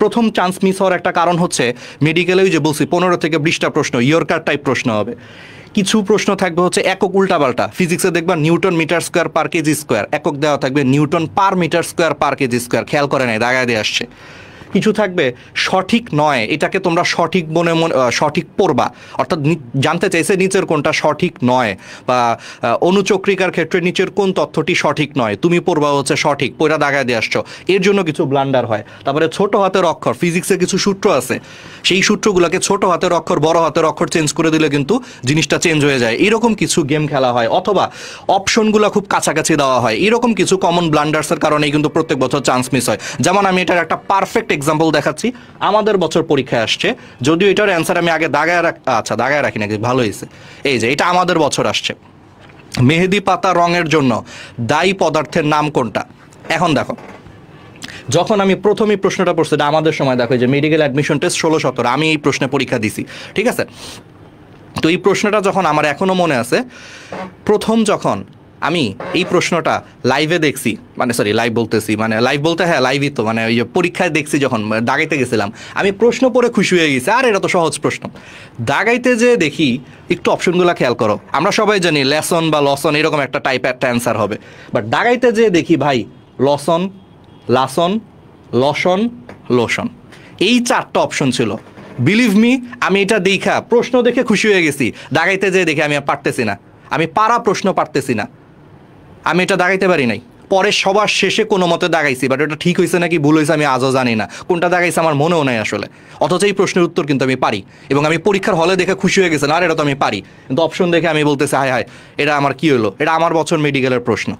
প্রথম চান্স মিস হওয়ার একটা কারণ হচ্ছে মেডিকেলেই যে বলছি পনেরো থেকে বিশটা প্রশ্ন ইয়র্কার টাইপ প্রশ্ন হবে কিছু প্রশ্ন থাকবে হচ্ছে একক উল্টাপাল্টা ফিজিক্সে দেখবেন newton metre square per kg square একক দেওয়া থাকবে newton per metre square per kg square খেয়াল করে নাই দাগায় দিয়ে আসছে কিছু থাকবে সঠিক নয় এটাকে তোমরা সঠিক মনে মনে সঠিক পড়বা অর্থাৎ জানতে চাইছে নিচের কোনটা সঠিক নয় বা অনুচক্রিকার ক্ষেত্রে নিচের কোন তথ্যটি সঠিক নয় তুমি পড়বা হচ্ছে সঠিক পয়রা দাগায় দিয়ে আসছো এর জন্য কিছু ব্লান্ডার হয় তারপরে ছোট হাতের অক্ষর ফিজিক্সে কিছু সূত্র আছে সেই সূত্রগুলোকে ছোট হাতের অক্ষর বড় হাতের অক্ষর চেঞ্জ করে দিলে কিন্তু জিনিসটা চেঞ্জ হয়ে যায় এরকম কিছু গেম খেলা হয় অথবা অপশনগুলো খুব কাছাকাছি দেওয়া হয় এরকম কিছু কমন ব্লান্ডার্সের কারণেই কিন্তু প্রত্যেক বছর চান্স মিস হয় যেমন আমি এটার একটা পারফেক্ট এক্সাম্পল দেখাচ্ছি আমাদের বছর পরীক্ষায় আসছে যদিও এটার অ্যান্সার আমি আগে দাগায় রাখ আচ্ছা দাগায় রাখি নাকি ভালো হয়েছে এই যে এটা আমাদের বছর আসছে মেহেদি পাতা রঙের জন্য দায়ী পদার্থের নাম কোনটা এখন দেখো যখন আমি প্রথমেই প্রশ্নটা পড়ছি আমাদের সময় দেখো যে মেডিকেল অ্যাডমিশন টেস্ট ষোলো সতেরো আমি এই প্রশ্নে পরীক্ষা দিছি ঠিক আছে তো এই প্রশ্নটা যখন আমার এখনও মনে আছে প্রথম যখন আমি এই প্রশ্নটা লাইভে দেখছি মানে সরি লাইভ বলতেছি মানে লাইভ বলতে হ্যাঁ লাইভই তো মানে ওই যে পরীক্ষায় দেখছি যখন মানে দাগাইতে গেছিলাম আমি প্রশ্ন পড়ে খুশি হয়ে গেছি আর এটা তো সহজ প্রশ্ন দাগাইতে যে দেখি একটু অপশনগুলো খেয়াল করো আমরা সবাই জানি লেসন বা লসন এরকম একটা টাইপ একটা অ্যান্সার হবে বাট দাগাইতে যে দেখি ভাই লসন লাসন লসন লোশন এই চারটা অপশন ছিল বিলিভ মি আমি এটা দেখা প্রশ্ন দেখে খুশি হয়ে গেছি দাগাইতে যেয়ে দেখে আমি আর পারতেছি না আমি পারা প্রশ্ন পারতেছি না আমি এটা দাগাইতে পারি নাই পরে সবার শেষে কোনো মতে দাগাইছি বাট এটা ঠিক হয়েছে নাকি ভুল হয়েছে আমি আজও জানি না কোনটা দাগাইছে আমার মনেও নাই আসলে অথচ এই প্রশ্নের উত্তর কিন্তু আমি পারি এবং আমি পরীক্ষার হলে দেখে খুশি হয়ে গেছে না আর এটা তো আমি পারি কিন্তু অপশন দেখে আমি বলতেছি হায় হায় এটা আমার কি হলো এটা আমার বছর মেডিকেলের প্রশ্ন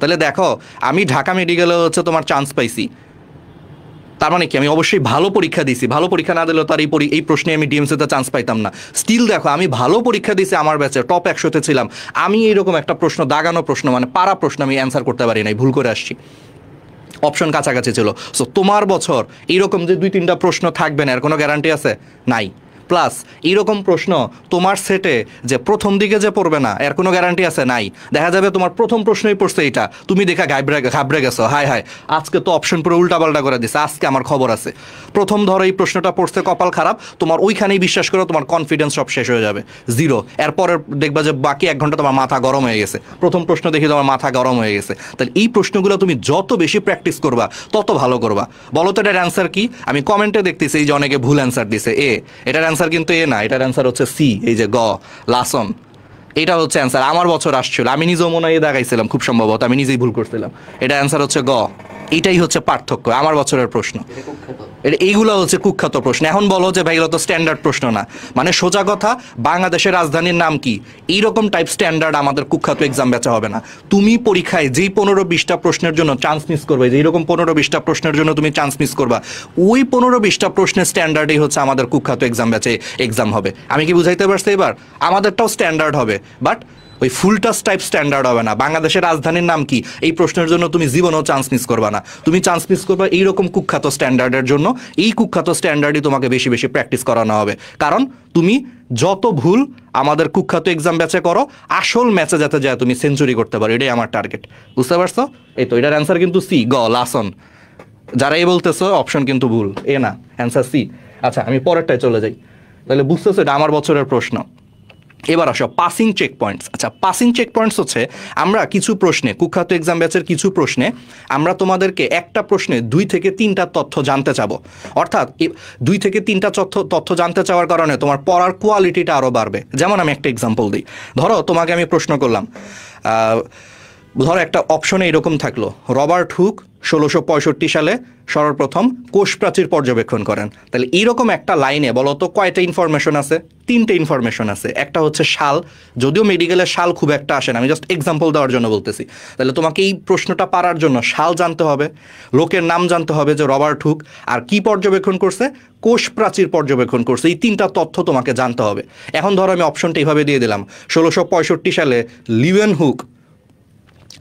তাহলে দেখো আমি ঢাকা মেডিকেলে হচ্ছে তোমার চান্স পাইছি তার মানে কি আমি অবশ্যই ভালো পরীক্ষা দিছি ভালো পরীক্ষা না দিলেও তার এই এই প্রশ্নে আমি ডিএমসিতে চান্স পাইতাম না স্টিল দেখো আমি ভালো পরীক্ষা দিছি আমার ব্যাচে টপ একশোতে ছিলাম আমি এইরকম একটা প্রশ্ন দাগানো প্রশ্ন মানে পারা প্রশ্ন আমি অ্যান্সার করতে পারি নাই ভুল করে আসছি অপশন কাছাকাছি ছিল সো তোমার বছর এইরকম যে দুই তিনটা প্রশ্ন থাকবে না এর কোনো গ্যারান্টি আছে নাই প্লাস এরকম প্রশ্ন তোমার সেটে যে প্রথম দিকে যে পড়বে না এর কোনো গ্যারান্টি আছে নাই দেখা যাবে তোমার প্রথম প্রশ্নই পড়ছে এটা তুমি দেখা ঘাবড়ে ঘাবড়ে গেছো হায় হায় আজকে তো অপশন পুরো উল্টাপাল্টা করে দিছে আজকে আমার খবর আছে প্রথম ধরো এই প্রশ্নটা পড়ছে কপাল খারাপ তোমার ওইখানেই বিশ্বাস করো তোমার কনফিডেন্স সব শেষ হয়ে যাবে জিরো এরপরে দেখবা যে বাকি এক ঘন্টা তোমার মাথা গরম হয়ে গেছে প্রথম প্রশ্ন দেখি তোমার মাথা গরম হয়ে গেছে তাহলে এই প্রশ্নগুলো তুমি যত বেশি প্র্যাকটিস করবা তত ভালো করবা বলো তো এটার অ্যান্সার কি আমি কমেন্টে দেখতেছি যে অনেকে ভুল অ্যান্সার দিছে এ এটার অ্যান্সার কিন্তু এ না এটার অ্যান্সার হচ্ছে সি এই যে গ লাসন এটা হচ্ছে অ্যান্সার আমার বছর আসছিল আমি নিজেও মনে হয় দেখাইছিলাম খুব সম্ভবত আমি নিজেই ভুল করছিলাম এটা অ্যান্সার হচ্ছে গ এটাই হচ্ছে পার্থক্য আমার বছরের প্রশ্ন এইগুলো হচ্ছে কুখ্যাত প্রশ্ন এখন বলো যে ভাই এগুলো তো স্ট্যান্ডার্ড প্রশ্ন না মানে সোজা কথা বাংলাদেশের রাজধানীর নাম কি এইরকম টাইপ স্ট্যান্ডার্ড আমাদের কুখ্যাত এক্সাম বেচা হবে না তুমি পরীক্ষায় যেই পনেরো বিশটা প্রশ্নের জন্য চান্স মিস করবে যে এরকম পনেরো বিশটা প্রশ্নের জন্য তুমি চান্স মিস করবা ওই পনেরো বিশটা প্রশ্নের স্ট্যান্ডার্ডই হচ্ছে আমাদের কুখ্যাত এক্সাম বেচে এক্সাম হবে আমি কি বুঝাইতে পারছি এবার আমাদেরটাও স্ট্যান্ডার্ড হবে বাট ওই ফুলটাস টাইপ স্ট্যান্ডার্ড হবে না বাংলাদেশের রাজধানীর নাম কি এই প্রশ্নের জন্য তুমি জীবনেও চান্স মিস করবা না তুমি চান্স মিস করবা এইরকম কুখ্যাত স্ট্যান্ডার্ডের জন্য এই কুখ্যাত স্ট্যান্ডার্ডই তোমাকে বেশি বেশি প্র্যাকটিস করানো হবে কারণ তুমি যত ভুল আমাদের কুখ্যাত এক্সাম ব্যাচে করো আসল ম্যাচে যাতে যায় তুমি সেঞ্চুরি করতে পারো এটাই আমার টার্গেট বুঝতে পারছো এই তো এটার অ্যান্সার কিন্তু সি গ লাসন যারাই বলতেছো অপশন কিন্তু ভুল এ না অ্যান্সার সি আচ্ছা আমি পরেরটায় চলে যাই তাহলে বুঝতেছো এটা আমার বছরের প্রশ্ন এবার আসো পাসিং চেক পয়েন্টস আচ্ছা পাসিং চেক পয়েন্টস হচ্ছে আমরা কিছু প্রশ্নে কুখ্যাত এক্সাম ব্যাচের কিছু প্রশ্নে আমরা তোমাদেরকে একটা প্রশ্নে দুই থেকে তিনটা তথ্য জানতে চাব অর্থাৎ দুই থেকে তিনটা তথ্য তথ্য জানতে চাওয়ার কারণে তোমার পড়ার কোয়ালিটিটা আরও বাড়বে যেমন আমি একটা এক্সাম্পল দিই ধরো তোমাকে আমি প্রশ্ন করলাম ধরো একটা অপশনে এরকম থাকলো রবার্ট হুক ষোলোশো সালে সর্বপ্রথম কোষপ্রাচীর পর্যবেক্ষণ করেন তাহলে এইরকম একটা লাইনে বলতো কয়টা ইনফরমেশন আছে তিনটে ইনফরমেশন আছে একটা হচ্ছে শাল যদিও মেডিকেলের শাল খুব একটা আসে না আমি জাস্ট এক্সাম্পল দেওয়ার জন্য বলতেছি তাহলে তোমাকে এই প্রশ্নটা পারার জন্য শাল জানতে হবে লোকের নাম জানতে হবে যে রবার্ট হুক আর কি পর্যবেক্ষণ করছে কোষ প্রাচীর পর্যবেক্ষণ করছে এই তিনটা তথ্য তোমাকে জানতে হবে এখন ধরো আমি অপশনটা এইভাবে দিয়ে দিলাম ষোলোশো সালে লিভেন হুক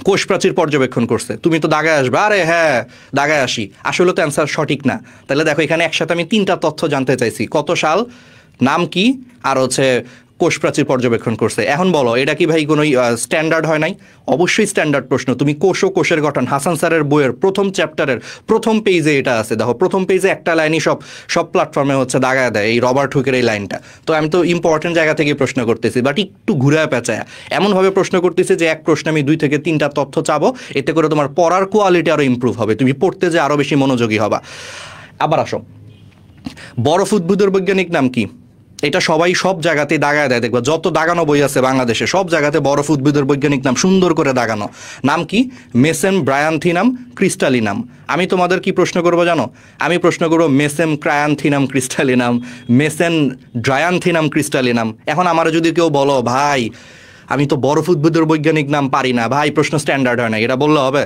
কোষ প্রাচীর পর্যবেক্ষণ করছে তুমি তো দাগায় আসবে আরে হ্যাঁ দাগায় আসি আসলে তো অ্যান্সার সঠিক না তাহলে দেখো এখানে একসাথে আমি তিনটা তথ্য জানতে চাইছি কত সাল নাম কি আর হচ্ছে কোষ প্রাচীর পর্যবেক্ষণ করছে এখন বলো এটা কি ভাই কোনো স্ট্যান্ডার্ড হয় নাই অবশ্যই স্ট্যান্ডার্ড প্রশ্ন তুমি কোষ ও কোষের গঠন হাসান স্যারের বইয়ের প্রথম চ্যাপ্টারের প্রথম পেজে এটা আছে দেখো প্রথম পেজে একটা লাইনই সব সব প্ল্যাটফর্মে হচ্ছে দাগায় দেয় এই রবার্ট হুকের এই লাইনটা তো আমি তো ইম্পর্টেন্ট জায়গা থেকে প্রশ্ন করতেছি বাট একটু ঘুরায় পেঁচায় এমনভাবে প্রশ্ন করতেছি যে এক প্রশ্নে আমি দুই থেকে তিনটা তথ্য চাবো এতে করে তোমার পড়ার কোয়ালিটি আরও ইম্প্রুভ হবে তুমি পড়তে যে আরও বেশি মনোযোগী হবা আবার আসো বরফ উদ্ভুদের বৈজ্ঞানিক নাম কি এটা সবাই সব জায়গাতে দাগায় দেয় দেখবা যত দাগানো বই আছে বাংলাদেশে সব জায়গাতে বরফ উদ্ভিদের বৈজ্ঞানিক নাম সুন্দর করে দাগানো নাম কি মেসেম ব্রায়ান্থিনাম ক্রিস্টালিনাম আমি তোমাদের কি প্রশ্ন করব জানো আমি প্রশ্ন করবো মেসেম ক্রায়ান্থিনাম ক্রিস্টালিনাম মেসেন ড্রায়ান্থিনাম ক্রিস্টালিনাম এখন আমার যদি কেউ বলো ভাই আমি তো বরফ উদ্ভিদের বৈজ্ঞানিক নাম পারি না ভাই প্রশ্ন স্ট্যান্ডার্ড হয় না এটা বললে হবে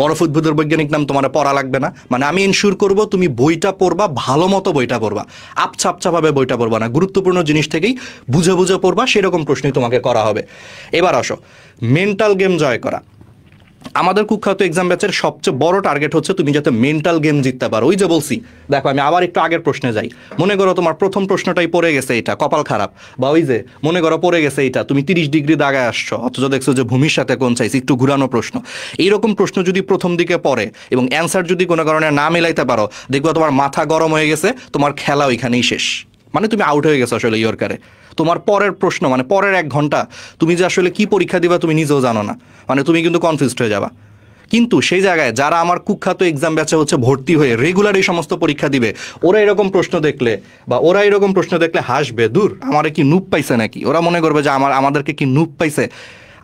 বরফ উদ্ভিদের বৈজ্ঞানিক নাম তোমার পড়া লাগবে না মানে আমি ইনশিওর করব তুমি বইটা পড়বা ভালো মতো বইটা পড়বা আপছা আপছাভাবে বইটা পড়বা না গুরুত্বপূর্ণ জিনিস থেকেই বুঝে বুঝে পড়বা সেরকম প্রশ্নই তোমাকে করা হবে এবার আসো মেন্টাল গেম জয় করা আমাদের কুখ্যাত এক্সাম ব্যাচের সবচেয়ে বড় টার্গেট হচ্ছে তুমি যাতে মেন্টাল গেম জিততে পারো ওই যে বলছি দেখো আমি আবার একটু আগের প্রশ্নে যাই মনে করো তোমার প্রথম প্রশ্নটাই পড়ে গেছে এটা কপাল খারাপ বা ওই যে মনে করো পড়ে গেছে এটা তুমি তিরিশ ডিগ্রি দাগায় আসছো অথচ দেখছো যে ভূমির সাথে কোন চাইছি একটু ঘুরানো প্রশ্ন এইরকম প্রশ্ন যদি প্রথম দিকে পড়ে এবং অ্যান্সার যদি কোনো কারণে না মেলাইতে পারো দেখবো তোমার মাথা গরম হয়ে গেছে তোমার খেলা ওইখানেই শেষ মানে তুমি আউট হয়ে গেছো আসলে ইয়র্কারে তোমার পরের প্রশ্ন মানে পরের এক ঘন্টা তুমি যে আসলে কি পরীক্ষা দিবা তুমি নিজেও জানো না মানে তুমি কিন্তু কনফিউজড হয়ে যাবা কিন্তু সেই জায়গায় যারা আমার কুখ্যাত এক্সাম ব্যাচে হচ্ছে ভর্তি হয়ে রেগুলার এই সমস্ত পরীক্ষা দিবে ওরা এরকম প্রশ্ন দেখলে বা ওরা এরকম প্রশ্ন দেখলে হাসবে দূর আমারে কি নুপ পাইছে নাকি ওরা মনে করবে যে আমার আমাদেরকে কি নুপ পাইছে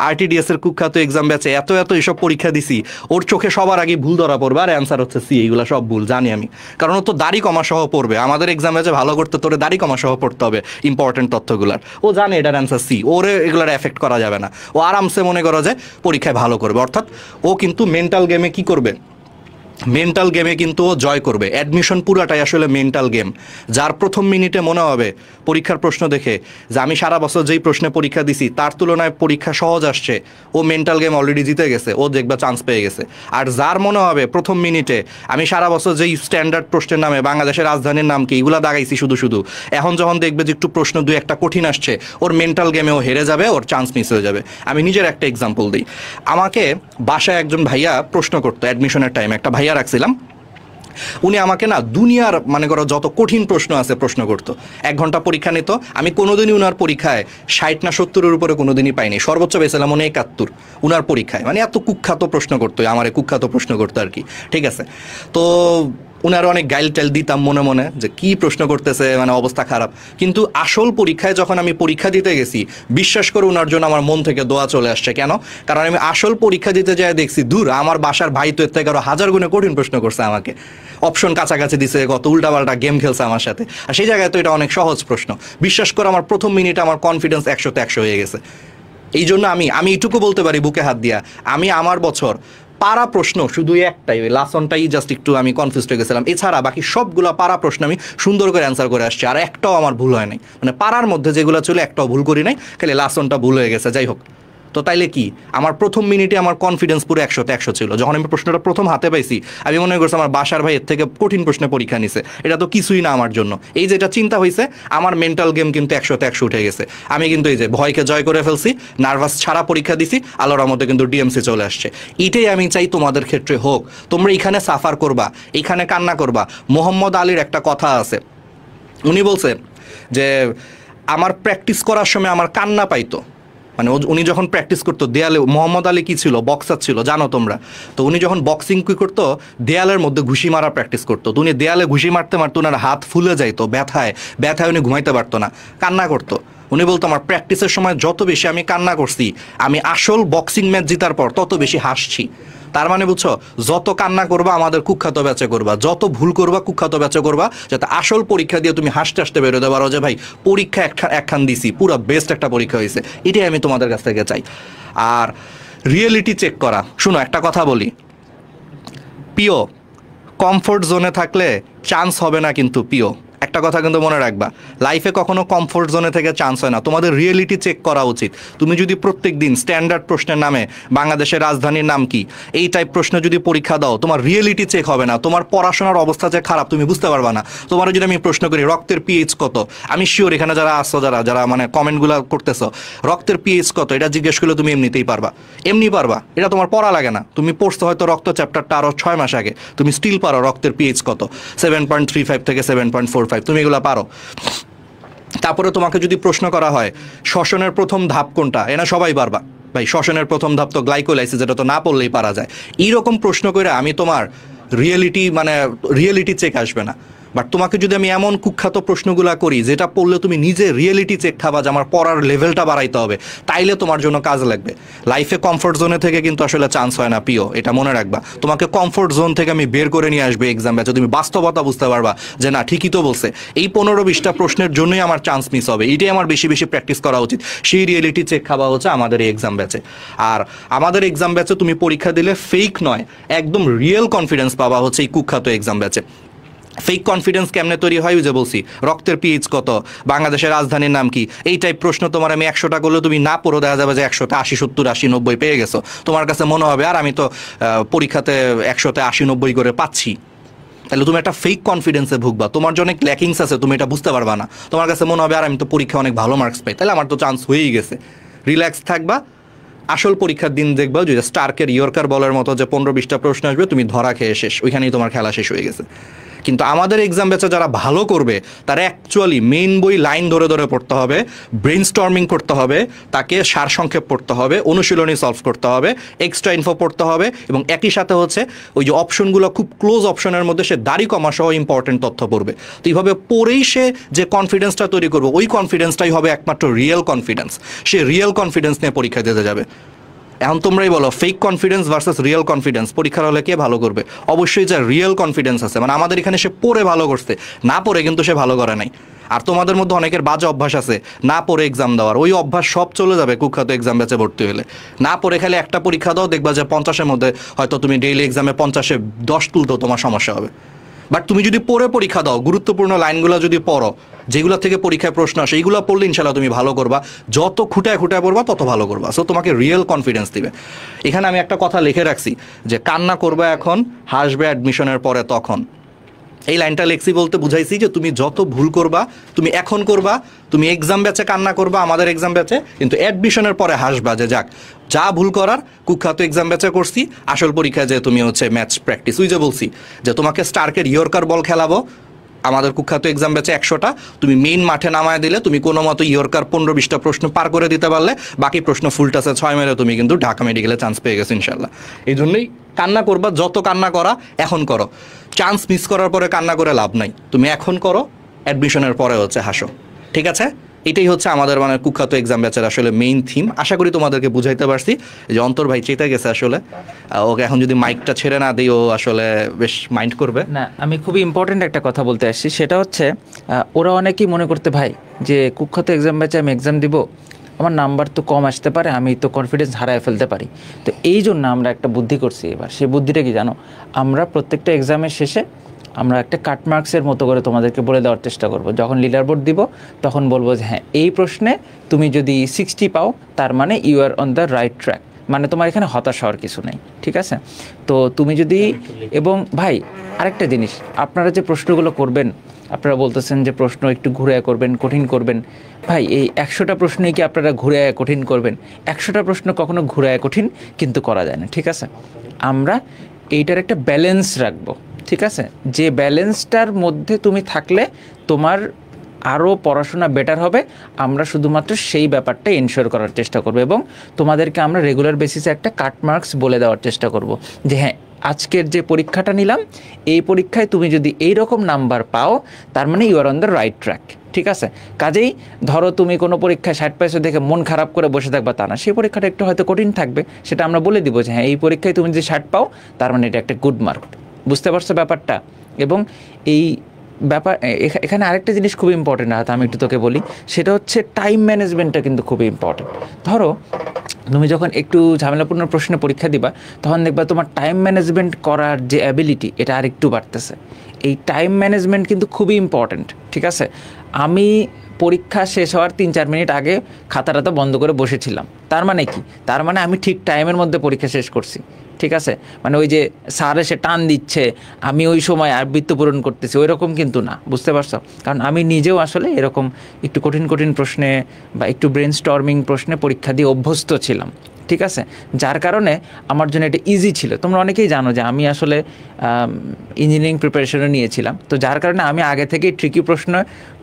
আরটিডিএস এর কুখ্যাত এক্সাম ব্যাচে এত এত এসব পরীক্ষা দিছি ওর চোখে সবার আগে ভুল ধরা পড়বে আর অ্যান্সার হচ্ছে সি এইগুলো সব ভুল জানি আমি কারণ ও তো দাড়ি কমা সহ পড়বে আমাদের এক্সাম ব্যাচে ভালো করতে তোরে দাড়ি কমা সহ পড়তে হবে ইম্পর্টেন্ট তথ্যগুলার ও জানে এটার অ্যান্সার সি ওরে এগুলার এফেক্ট করা যাবে না ও আরামসে মনে করো যে পরীক্ষায় ভালো করবে অর্থাৎ ও কিন্তু মেন্টাল গেমে কি করবে মেন্টাল গেমে কিন্তু ও জয় করবে অ্যাডমিশন পুরাটাই আসলে মেন্টাল গেম যার প্রথম মিনিটে মনে হবে পরীক্ষার প্রশ্ন দেখে যে আমি সারা বছর যেই প্রশ্নে পরীক্ষা দিছি তার তুলনায় পরীক্ষা সহজ আসছে ও মেন্টাল গেম অলরেডি জিতে গেছে ও দেখবে চান্স পেয়ে গেছে আর যার মনে হবে প্রথম মিনিটে আমি সারা বছর যেই স্ট্যান্ডার্ড প্রশ্নের নামে বাংলাদেশের রাজধানীর নাম কি এগুলো দাগাইছি শুধু শুধু এখন যখন দেখবে যে একটু প্রশ্ন দুই একটা কঠিন আসছে ওর মেন্টাল গেমে ও হেরে যাবে ওর চান্স মিস হয়ে যাবে আমি নিজের একটা এক্সাম্পল দিই আমাকে বাসায় একজন ভাইয়া প্রশ্ন করতো অ্যাডমিশনের টাইমে একটা ভাইয়া দাঁড়িয়ে রাখছিলাম উনি আমাকে না দুনিয়ার মানে করো যত কঠিন প্রশ্ন আছে প্রশ্ন করতো এক ঘন্টা পরীক্ষা নিত আমি কোনোদিনই উনার পরীক্ষায় ষাট না সত্তরের উপরে কোনোদিনই পাইনি সর্বোচ্চ পেয়েছিলাম উনি একাত্তর উনার পরীক্ষায় মানে এত কুখ্যাত প্রশ্ন করতো আমার কুখ্যাত প্রশ্ন করতো আর কি ঠিক আছে তো ওনার অনেক গাইল টাইল দিতাম মনে মনে যে কি প্রশ্ন করতেছে মানে অবস্থা খারাপ কিন্তু আসল পরীক্ষায় যখন আমি পরীক্ষা দিতে গেছি বিশ্বাস করে ওনার জন্য আমার মন থেকে দোয়া চলে আসছে কেন কারণ আমি আসল পরীক্ষা দিতে যাই দেখছি দূর আমার বাসার ভাই তো এর থেকে আরো হাজার গুণে কঠিন প্রশ্ন করছে আমাকে অপশন কাছাকাছি দিছে কত উল্টাপাল্টা গেম খেলছে আমার সাথে আর সেই জায়গায় তো এটা অনেক সহজ প্রশ্ন বিশ্বাস করে আমার প্রথম মিনিটে আমার কনফিডেন্স একশোতে একশো হয়ে গেছে এই জন্য আমি আমি এটুকু বলতে পারি বুকে হাত দিয়া আমি আমার বছর পাড়া প্রশ্ন শুধু একটাই ওই লাসনটাই জাস্ট একটু আমি কনফিউজ হয়ে গেছিলাম এছাড়া বাকি সবগুলো পাড়া প্রশ্ন আমি সুন্দর করে অ্যান্সার করে আসছি আর একটাও আমার ভুল হয় নাই মানে পাড়ার মধ্যে যেগুলো ছিল একটাও ভুল করি নাই খালি লাসনটা ভুল হয়ে গেছে যাই হোক তো তাইলে কি আমার প্রথম মিনিটে আমার কনফিডেন্স পুরো একশোতে একশো ছিল যখন আমি প্রশ্নটা প্রথম হাতে পাইছি আমি মনে করছি আমার বাসার ভাই এর থেকে কঠিন প্রশ্নে পরীক্ষা নিছে এটা তো কিছুই না আমার জন্য এই যে এটা চিন্তা হয়েছে আমার মেন্টাল গেম কিন্তু একশোতে একশো উঠে গেছে আমি কিন্তু এই যে ভয়কে জয় করে ফেলছি নার্ভাস ছাড়া পরীক্ষা দিছি আলোর মতো কিন্তু ডিএমসি চলে আসছে এটাই আমি চাই তোমাদের ক্ষেত্রে হোক তোমরা এখানে সাফার করবা এখানে কান্না করবা মোহাম্মদ আলীর একটা কথা আছে উনি বলছেন যে আমার প্র্যাকটিস করার সময় আমার কান্না পাইতো মানে উনি যখন প্র্যাকটিস করতো দেয়ালে মোহাম্মদ আলী কি ছিল বক্সার ছিল জানো তোমরা তো উনি যখন বক্সিং কি করতো দেয়ালের মধ্যে ঘুষি মারা প্র্যাকটিস করতো তো উনি দেয়ালে ঘুষি মারতে মারতো ওনার হাত ফুলে যাইতো ব্যথায় ব্যথায় উনি ঘুমাইতে পারতো না কান্না করতো উনি বলতো আমার প্র্যাকটিসের সময় যত বেশি আমি কান্না করছি আমি আসল বক্সিং ম্যাচ জিতার পর তত বেশি হাসছি তার মানে বুঝছো যত কান্না করবা আমাদের কুখ্যাত বেচে করবা যত ভুল করবা কুখ্যাত বেচে করবা যাতে আসল পরীক্ষা দিয়ে তুমি হাসতে হাসতে বেরোতে পারো যে ভাই পরীক্ষা একখান দিছি পুরো বেস্ট একটা পরীক্ষা হয়েছে এটাই আমি তোমাদের কাছ থেকে চাই আর রিয়েলিটি চেক করা শুনো একটা কথা বলি পিও কমফোর্ট জোনে থাকলে চান্স হবে না কিন্তু পিও একটা কথা কিন্তু মনে রাখবা লাইফে কখনো কমফোর্ট জোনে থেকে চান্স হয় না তোমাদের রিয়েলিটি চেক করা উচিত তুমি যদি প্রত্যেক দিন স্ট্যান্ডার্ড প্রশ্নের নামে বাংলাদেশের রাজধানীর নাম কি এই টাইপ প্রশ্ন যদি পরীক্ষা দাও তোমার রিয়েলিটি চেক হবে না তোমার পড়াশোনার অবস্থা যে খারাপ তুমি বুঝতে পারবা না তোমার যদি আমি প্রশ্ন করি রক্তের পিএইচ কত আমি শিওর এখানে যারা আসছো যারা যারা মানে কমেন্টগুলো করতেছো রক্তের পিএইচ কত এটা জিজ্ঞেস করলে তুমি এমনিতেই পারবা এমনি পারবা এটা তোমার পড়া লাগে না তুমি পড়তে হয়তো রক্ত চ্যাপ্টারটা আরও ছয় মাস আগে তুমি স্টিল পারো রক্তের পিএইচ কত সেভেন পয়েন্ট থ্রি ফাইভ থেকে সেভেন পয়েন্ট ফোর ফাইভ তুমি এগুলো পারো তারপরে তোমাকে যদি প্রশ্ন করা হয় শ্বসনের প্রথম ধাপ কোনটা এনা সবাই পারবা ভাই শ্বসনের প্রথম ধাপ তো গ্লাইকোলাইসিস এটা তো না পড়লেই পারা যায় এইরকম প্রশ্ন করে আমি তোমার রিয়েলিটি মানে রিয়েলিটি চেক আসবে না বাট তোমাকে যদি আমি এমন কুখ্যাত প্রশ্নগুলো করি যেটা পড়লে তুমি নিজে রিয়েলিটি চেক খাবা যে আমার পড়ার লেভেলটা বাড়াইতে হবে তাইলে তোমার জন্য কাজ লাগবে লাইফে কমফোর্ট জোনে থেকে কিন্তু আসলে চান্স হয় না পিও এটা মনে রাখবা তোমাকে কমফোর্ট জোন থেকে আমি বের করে নিয়ে আসবে এক্সাম ব্যাচে তুমি বাস্তবতা বুঝতে পারবা যে না ঠিকই তো বলছে এই পনেরো বিশটা প্রশ্নের জন্যই আমার চান্স মিস হবে এটাই আমার বেশি বেশি প্র্যাকটিস করা উচিত সেই রিয়েলিটি চেক খাওয়া হচ্ছে আমাদের এই এক্সাম ব্যাচে আর আমাদের এক্সাম ব্যাচে তুমি পরীক্ষা দিলে ফেক নয় একদম রিয়েল কনফিডেন্স পাওয়া হচ্ছে এই কুখ্যাত এক্সাম ব্যাচে ফেক কনফিডেন্স কেমনে তৈরি হয় ওই যে বলছি রক্তের পিএইচ কত বাংলাদেশের রাজধানীর নাম কি এই টাইপ প্রশ্ন তোমার আমি একশোটা করলে তুমি না পড়ো দেখা যাবে যে একশোতে আশি সত্তর আশি নব্বই পেয়ে গেছো তোমার কাছে মনে হবে আর আমি তো পরীক্ষাতে একশোতে আশি নব্বই করে পাচ্ছি তাহলে তুমি একটা ফেক কনফিডেন্সে ভুগবা তোমার যে অনেক ল্যাকিংস আছে তুমি এটা বুঝতে পারবা না তোমার কাছে মনে হবে আর আমি তো পরীক্ষা অনেক ভালো মার্কস পাই তাহলে আমার তো চান্স হয়েই গেছে রিল্যাক্স থাকবা আসল পরীক্ষার দিন দেখবা যে স্টার্কের ইয়র্কার বলের মতো যে পনেরো বিশটা প্রশ্ন আসবে তুমি ধরা খেয়ে শেষ ওইখানেই তোমার খেলা শেষ হয়ে গেছে কিন্তু আমাদের এক্সাম ব্যাচে যারা ভালো করবে তারা অ্যাকচুয়ালি মেইন বই লাইন ধরে ধরে পড়তে হবে ব্রেন স্টর্মিং করতে হবে তাকে সারসংক্ষেপ পড়তে হবে অনুশীলনী সলভ করতে হবে এক্সট্রা ইনফো পড়তে হবে এবং একই সাথে হচ্ছে ওই যে অপশনগুলো খুব ক্লোজ অপশনের মধ্যে সে দাড়ি কমা সহ ইম্পর্টেন্ট তথ্য পড়বে তো এইভাবে পড়েই সে যে কনফিডেন্সটা তৈরি করবে ওই কনফিডেন্সটাই হবে একমাত্র রিয়েল কনফিডেন্স সে রিয়েল কনফিডেন্স নিয়ে পরীক্ষা দিতে যাবে এখন তোমরাই বলো fake confidence versus real confidence পরীক্ষার হলে কে ভালো করবে অবশ্যই যা রিয়েল কনফিডেন্স আছে মানে আমাদের এখানে সে পড়ে ভালো করছে না পড়ে কিন্তু সে ভালো করে নাই আর তোমাদের মধ্যে অনেকের বাজে অভ্যাস আছে না পড়ে এক্সাম দেওয়ার ওই অভ্যাস সব চলে যাবে কুখ্যাত এক্সাম ব্যাচে ভর্তি হলে না পড়ে খালি একটা পরীক্ষা দাও দেখবা যে পঞ্চাশের মধ্যে হয়তো তুমি ডেইলি এক্সামে পঞ্চাশে দশ তুলতেও তোমার সমস্যা হবে বাট তুমি যদি পড়ে পরীক্ষা দাও গুরুত্বপূর্ণ লাইনগুলো যদি পড়ো যেগুলো থেকে পরীক্ষায় প্রশ্ন আসে এইগুলো পড়লে ইনশাল্লাহ তুমি ভালো করবা যত খুঁটায় খুঁটায় পড়বা তত ভালো করবা সো তোমাকে রিয়েল কনফিডেন্স দিবে এখানে আমি একটা কথা লিখে রাখছি যে কান্না করবা এখন হাসবে অ্যাডমিশনের পরে তখন এই লাইনটা লেখছি বলতে বুঝাইছি যে তুমি যত ভুল করবা তুমি এখন করবা তুমি এক্সাম ব্যাচে কান্না করবা আমাদের এক্সাম ব্যাচে কিন্তু অ্যাডমিশনের পরে হাসবা যে যাক যা ভুল করার কুখ্যাত এক্সাম ব্যাচে করছি আসল পরীক্ষায় যে তুমি হচ্ছে ম্যাচ প্র্যাকটিস ওই যে বলছি যে তোমাকে স্টার্কের ইয়র্কার বল খেলাবো আমাদের কুখ্যাত এক্সাম ব্যাচে একশোটা তুমি মেইন মাঠে নামায় দিলে তুমি কোনো মতো ইয়র্কার পনেরো বিশটা প্রশ্ন পার করে দিতে পারলে বাকি প্রশ্ন ফুল টাসে ছয় মেরে তুমি কিন্তু ঢাকা মেডিকেলে চান্স পেয়ে গেছো ইনশাল্লাহ এই জন্যই কান্না করবা যত কান্না করা এখন করো চান্স মিস করার পরে কান্না করে লাভ নাই তুমি এখন করো অ্যাডমিশনের পরে হচ্ছে হাসো ঠিক আছে এটাই হচ্ছে আমাদের মানে কুখ্যাত এক্সাম ব্যাচের আসলে মেইন থিম আশা করি তোমাদেরকে বুঝাইতে পারছি যে অন্তর ভাই চেতে গেছে আসলে ওকে এখন যদি মাইকটা ছেড়ে না দিই ও আসলে বেশ মাইন্ড করবে না আমি খুবই ইম্পর্টেন্ট একটা কথা বলতে আসছি সেটা হচ্ছে ওরা অনেকেই মনে করতে ভাই যে কুখ্যাত এক্সাম ব্যাচে আমি এক্সাম দিব আমার নাম্বার তো কম আসতে পারে আমি তো কনফিডেন্স হারায় ফেলতে পারি তো এই জন্য আমরা একটা বুদ্ধি করছি এবার সেই বুদ্ধিটা কি জানো আমরা প্রত্যেকটা এক্সামের শেষে আমরা একটা কাটমার্কসের মতো করে তোমাদেরকে বলে দেওয়ার চেষ্টা করব যখন লিডার বোর্ড দিব তখন বলবো যে হ্যাঁ এই প্রশ্নে তুমি যদি সিক্সটি পাও তার মানে you are on the right track মানে তোমার এখানে হতাশ হওয়ার কিছু নেই ঠিক আছে তো তুমি যদি এবং ভাই আরেকটা জিনিস আপনারা যে প্রশ্নগুলো করবেন আপনারা বলতেছেন যে প্রশ্ন একটু ঘুরে করবেন কঠিন করবেন ভাই এই একশোটা প্রশ্নই কি আপনারা ঘুরে কঠিন করবেন একশোটা প্রশ্ন কখনো ঘুরে কঠিন কিন্তু করা যায় না ঠিক আছে আমরা এইটার একটা ব্যালেন্স রাখবো ঠিক আছে যে ব্যালেন্সটার মধ্যে তুমি থাকলে তোমার আরও পড়াশোনা বেটার হবে আমরা শুধুমাত্র সেই ব্যাপারটা এনশোর করার চেষ্টা করব এবং তোমাদেরকে আমরা রেগুলার বেসিসে একটা কাট মার্কস বলে দেওয়ার চেষ্টা করব যে হ্যাঁ আজকের যে পরীক্ষাটা নিলাম এই পরীক্ষায় তুমি যদি এই রকম নাম্বার পাও তার মানে you are on the right track ঠিক আছে কাজেই ধরো তুমি কোনো পরীক্ষায় ষাট পাইসো দেখে মন খারাপ করে বসে থাকবা তা না সেই পরীক্ষাটা একটু হয়তো কঠিন থাকবে সেটা আমরা বলে দিব যে হ্যাঁ এই পরীক্ষায় তুমি যদি ষাট পাও তার মানে এটা একটা গুড মার্ক বুঝতে পারছো ব্যাপারটা এবং এই ব্যাপার এখানে আরেকটা জিনিস খুব ইম্পর্টেন্ট আর আমি একটু তোকে বলি সেটা হচ্ছে টাইম ম্যানেজমেন্টটা কিন্তু খুবই ইম্পর্টেন্ট ধরো তুমি যখন একটু ঝামেলাপূর্ণ প্রশ্নে পরীক্ষা দিবা তখন দেখবা তোমার টাইম ম্যানেজমেন্ট করার যে অ্যাবিলিটি এটা আর একটু বাড়তেছে এই টাইম ম্যানেজমেন্ট কিন্তু খুবই ইম্পর্টেন্ট ঠিক আছে আমি পরীক্ষা শেষ হওয়ার তিন চার মিনিট আগে খাতাটা তো বন্ধ করে বসেছিলাম তার মানে কি তার মানে আমি ঠিক টাইমের মধ্যে পরীক্ষা শেষ করছি ঠিক আছে মানে ওই যে সার এসে টান দিচ্ছে আমি ওই সময় বৃত্ত পূরণ করতেছি ওই রকম কিন্তু না বুঝতে পারছো কারণ আমি নিজেও আসলে এরকম একটু কঠিন কঠিন প্রশ্নে বা একটু ব্রেন স্টর্মিং প্রশ্নে পরীক্ষা দিয়ে অভ্যস্ত ছিলাম ঠিক আছে যার কারণে আমার জন্য এটা ইজি ছিল তোমরা অনেকেই জানো যে আমি আসলে ইঞ্জিনিয়ারিং প্রিপারেশনও নিয়েছিলাম তো যার কারণে আমি আগে থেকেই ট্রিকি প্রশ্ন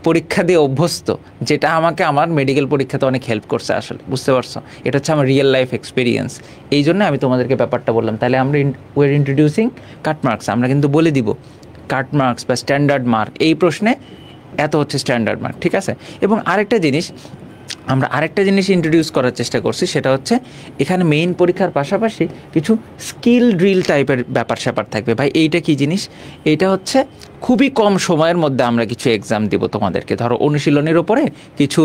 পরীক্ষা দিয়ে অভ্যস্ত যেটা আমাকে আমার মেডিকেল পরীক্ষাতে অনেক হেল্প করছে আসলে বুঝতে পারছো এটা হচ্ছে আমার রিয়েল লাইফ এক্সপিরিয়েন্স এই জন্য আমি তোমাদেরকে ব্যাপারটা বললাম তাহলে আমরা ওয়ের ইন্ট্রোডিউসিং কাটমার্কস আমরা কিন্তু বলে দিব কাটমার্কস বা স্ট্যান্ডার্ড মার্ক এই প্রশ্নে এত হচ্ছে স্ট্যান্ডার্ড মার্ক ঠিক আছে এবং আরেকটা জিনিস আমরা আরেকটা জিনিস ইন্ট্রোডিউস করার চেষ্টা করছি সেটা হচ্ছে এখানে মেইন পরীক্ষার পাশাপাশি কিছু স্কিল ড্রিল টাইপের ব্যাপার স্যাপার থাকবে ভাই এইটা কি জিনিস এইটা হচ্ছে খুবই কম সময়ের মধ্যে আমরা কিছু এক্সাম দিব তোমাদেরকে ধরো অনুশীলনের ওপরে কিছু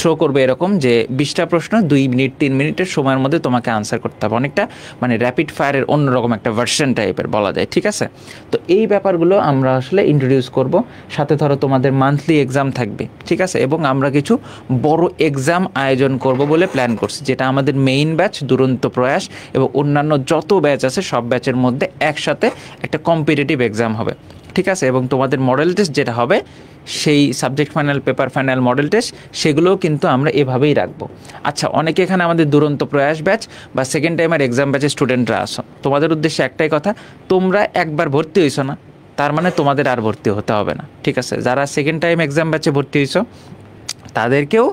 থ্রো করবে এরকম যে বিশটা প্রশ্ন দুই মিনিট তিন মিনিটের সময়ের মধ্যে তোমাকে আনসার করতে হবে অনেকটা মানে র্যাপিড ফায়ারের অন্যরকম একটা ভার্সন টাইপের বলা যায় ঠিক আছে তো এই ব্যাপারগুলো আমরা আসলে ইন্ট্রোডিউস করব সাথে ধরো তোমাদের মান্থলি এক্সাম থাকবে ঠিক আছে এবং আমরা কিছু বড় এক্সাম আয়োজন করব বলে প্ল্যান করছি যেটা আমাদের মেইন ব্যাচ দুরন্ত প্রয়াস এবং অন্যান্য যত ব্যাচ আছে সব ব্যাচের মধ্যে একসাথে একটা কম্পিটিটিভ এক্সাম হবে ঠিক আছে এবং তোমাদের মডেল টেস্ট যেটা হবে সেই subject final paper final model test সেগুলোও কিন্তু আমরা এভাবেই রাখবো আচ্ছা অনেকে এখানে আমাদের দুরন্ত প্রয়াস ব্যাচ বা সেকেন্ড টাইমের এক্সাম ব্যাচের স্টুডেন্টরা আসো তোমাদের উদ্দেশ্যে একটাই কথা তোমরা একবার ভর্তি হইছো না তার মানে তোমাদের আর ভর্তি হতে হবে না ঠিক আছে যারা সেকেন্ড টাইম এক্সাম ব্যাচে ভর্তি হইছো তাদেরকেও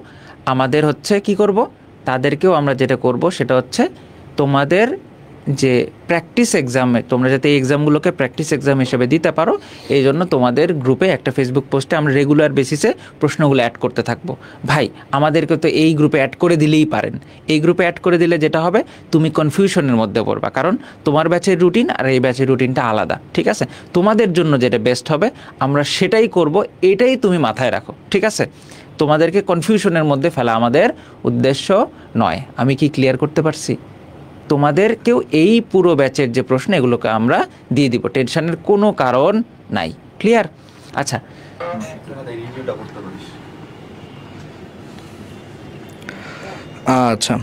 আমাদের হচ্ছে কি করব তাদেরকেও আমরা যেটা করব সেটা হচ্ছে তোমাদের যে প্র্যাকটিস এক্সামে তোমরা যাতে এই এক্সামগুলোকে প্র্যাকটিস এক্সাম হিসেবে দিতে পারো এই জন্য তোমাদের গ্রুপে একটা ফেসবুক পোস্টে আমরা রেগুলার বেসিসে প্রশ্নগুলো অ্যাড করতে থাকবো ভাই আমাদেরকে তো এই গ্রুপে অ্যাড করে দিলেই পারেন এই গ্রুপে অ্যাড করে দিলে যেটা হবে তুমি কনফিউশনের মধ্যে পড়বা কারণ তোমার ব্যাচের রুটিন আর এই ব্যাচের রুটিনটা আলাদা ঠিক আছে তোমাদের জন্য যেটা বেস্ট হবে আমরা সেটাই করব এটাই তুমি মাথায় রাখো ঠিক আছে তোমাদেরকে কনফিউশনের মধ্যে ফেলা আমাদের উদ্দেশ্য নয় আমি কি ক্লিয়ার করতে পারছি তোমাদেরকেও এই পুরো ব্যাচের যে প্রশ্ন এগুলোকে আমরা দিয়ে দিব টেনশনের কোনো কারণ নাই ক্লিয়ার আচ্ছা আচ্ছা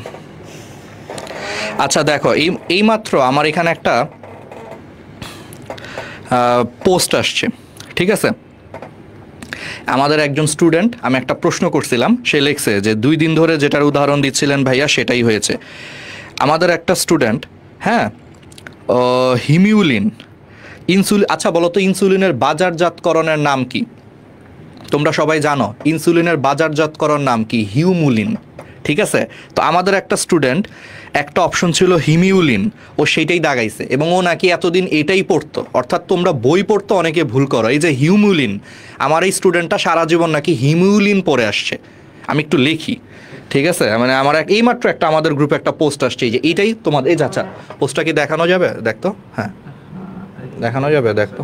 আচ্ছা দেখো এই এইমাত্র আমার এখানে একটা পোস্ট আসছে ঠিক আছে আমাদের একজন স্টুডেন্ট আমি একটা প্রশ্ন করছিলাম সে লেখছে যে দুই দিন ধরে যেটার উদাহরণ দিচ্ছিলেন ভাইয়া সেটাই হয়েছে আমাদের একটা স্টুডেন্ট হ্যাঁ হিমিউলিন ইনসুলিন আচ্ছা বলো তো ইনসুলিনের বাজারজাতকরণের নাম কি তোমরা সবাই জানো ইনসুলিনের বাজারজাতকরণ নাম কি হিউমুলিন ঠিক আছে তো আমাদের একটা স্টুডেন্ট একটা অপশন ছিল হিমিউলিন ও সেইটাই দাগাইছে এবং ও নাকি এতদিন এটাই পড়তো অর্থাৎ তোমরা বই পড়তো অনেকে ভুল করো এই যে হিউমুলিন আমার এই স্টুডেন্টটা সারা জীবন নাকি হিমিউলিন পড়ে আসছে আমি একটু লিখি ঠিক আছে মানে আমার এই মাত্র একটা আমাদের গ্রুপে একটা পোস্ট আসছে যে এটাই তোমাদের এই আচ্ছা পোস্টটা কি দেখানো যাবে দেখতো হ্যাঁ দেখানো যাবে দেখতো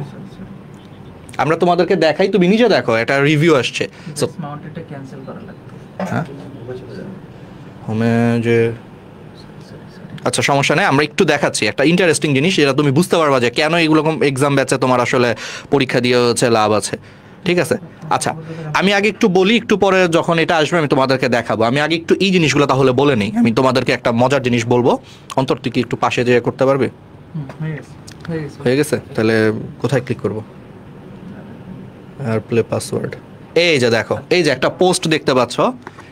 আমরা তোমাদেরকে দেখাই তুমি নিজে দেখো এটা রিভিউ আসছে সো ক্যান্সেল করা লাগবে হ্যাঁ যে আচ্ছা সমস্যা নেই আমরা একটু দেখাচ্ছি একটা ইন্টারেস্টিং জিনিস যেটা তুমি বুঝতে পারবা যে কেন এগুলো এক্সাম ব্যাচে তোমার আসলে পরীক্ষা দিয়ে হচ্ছে লাভ আছে ঠিক আছে আচ্ছা আমি আগে একটু বলি একটু পরে যখন এটা আসবে আমি তোমাদেরকে দেখাবো আমি আগে একটু এই জিনিসগুলো তাহলে বলে নিই আমি তোমাদেরকে একটা মজার জিনিস বলবো অন্তর তুই কি একটু পাশে যেয়ে করতে পারবে হয়ে গেছে তাহলে কোথায় ক্লিক করবো আর প্লে পাসওয়ার্ড এই যে দেখো এই যে একটা পোস্ট দেখতে পাচ্ছ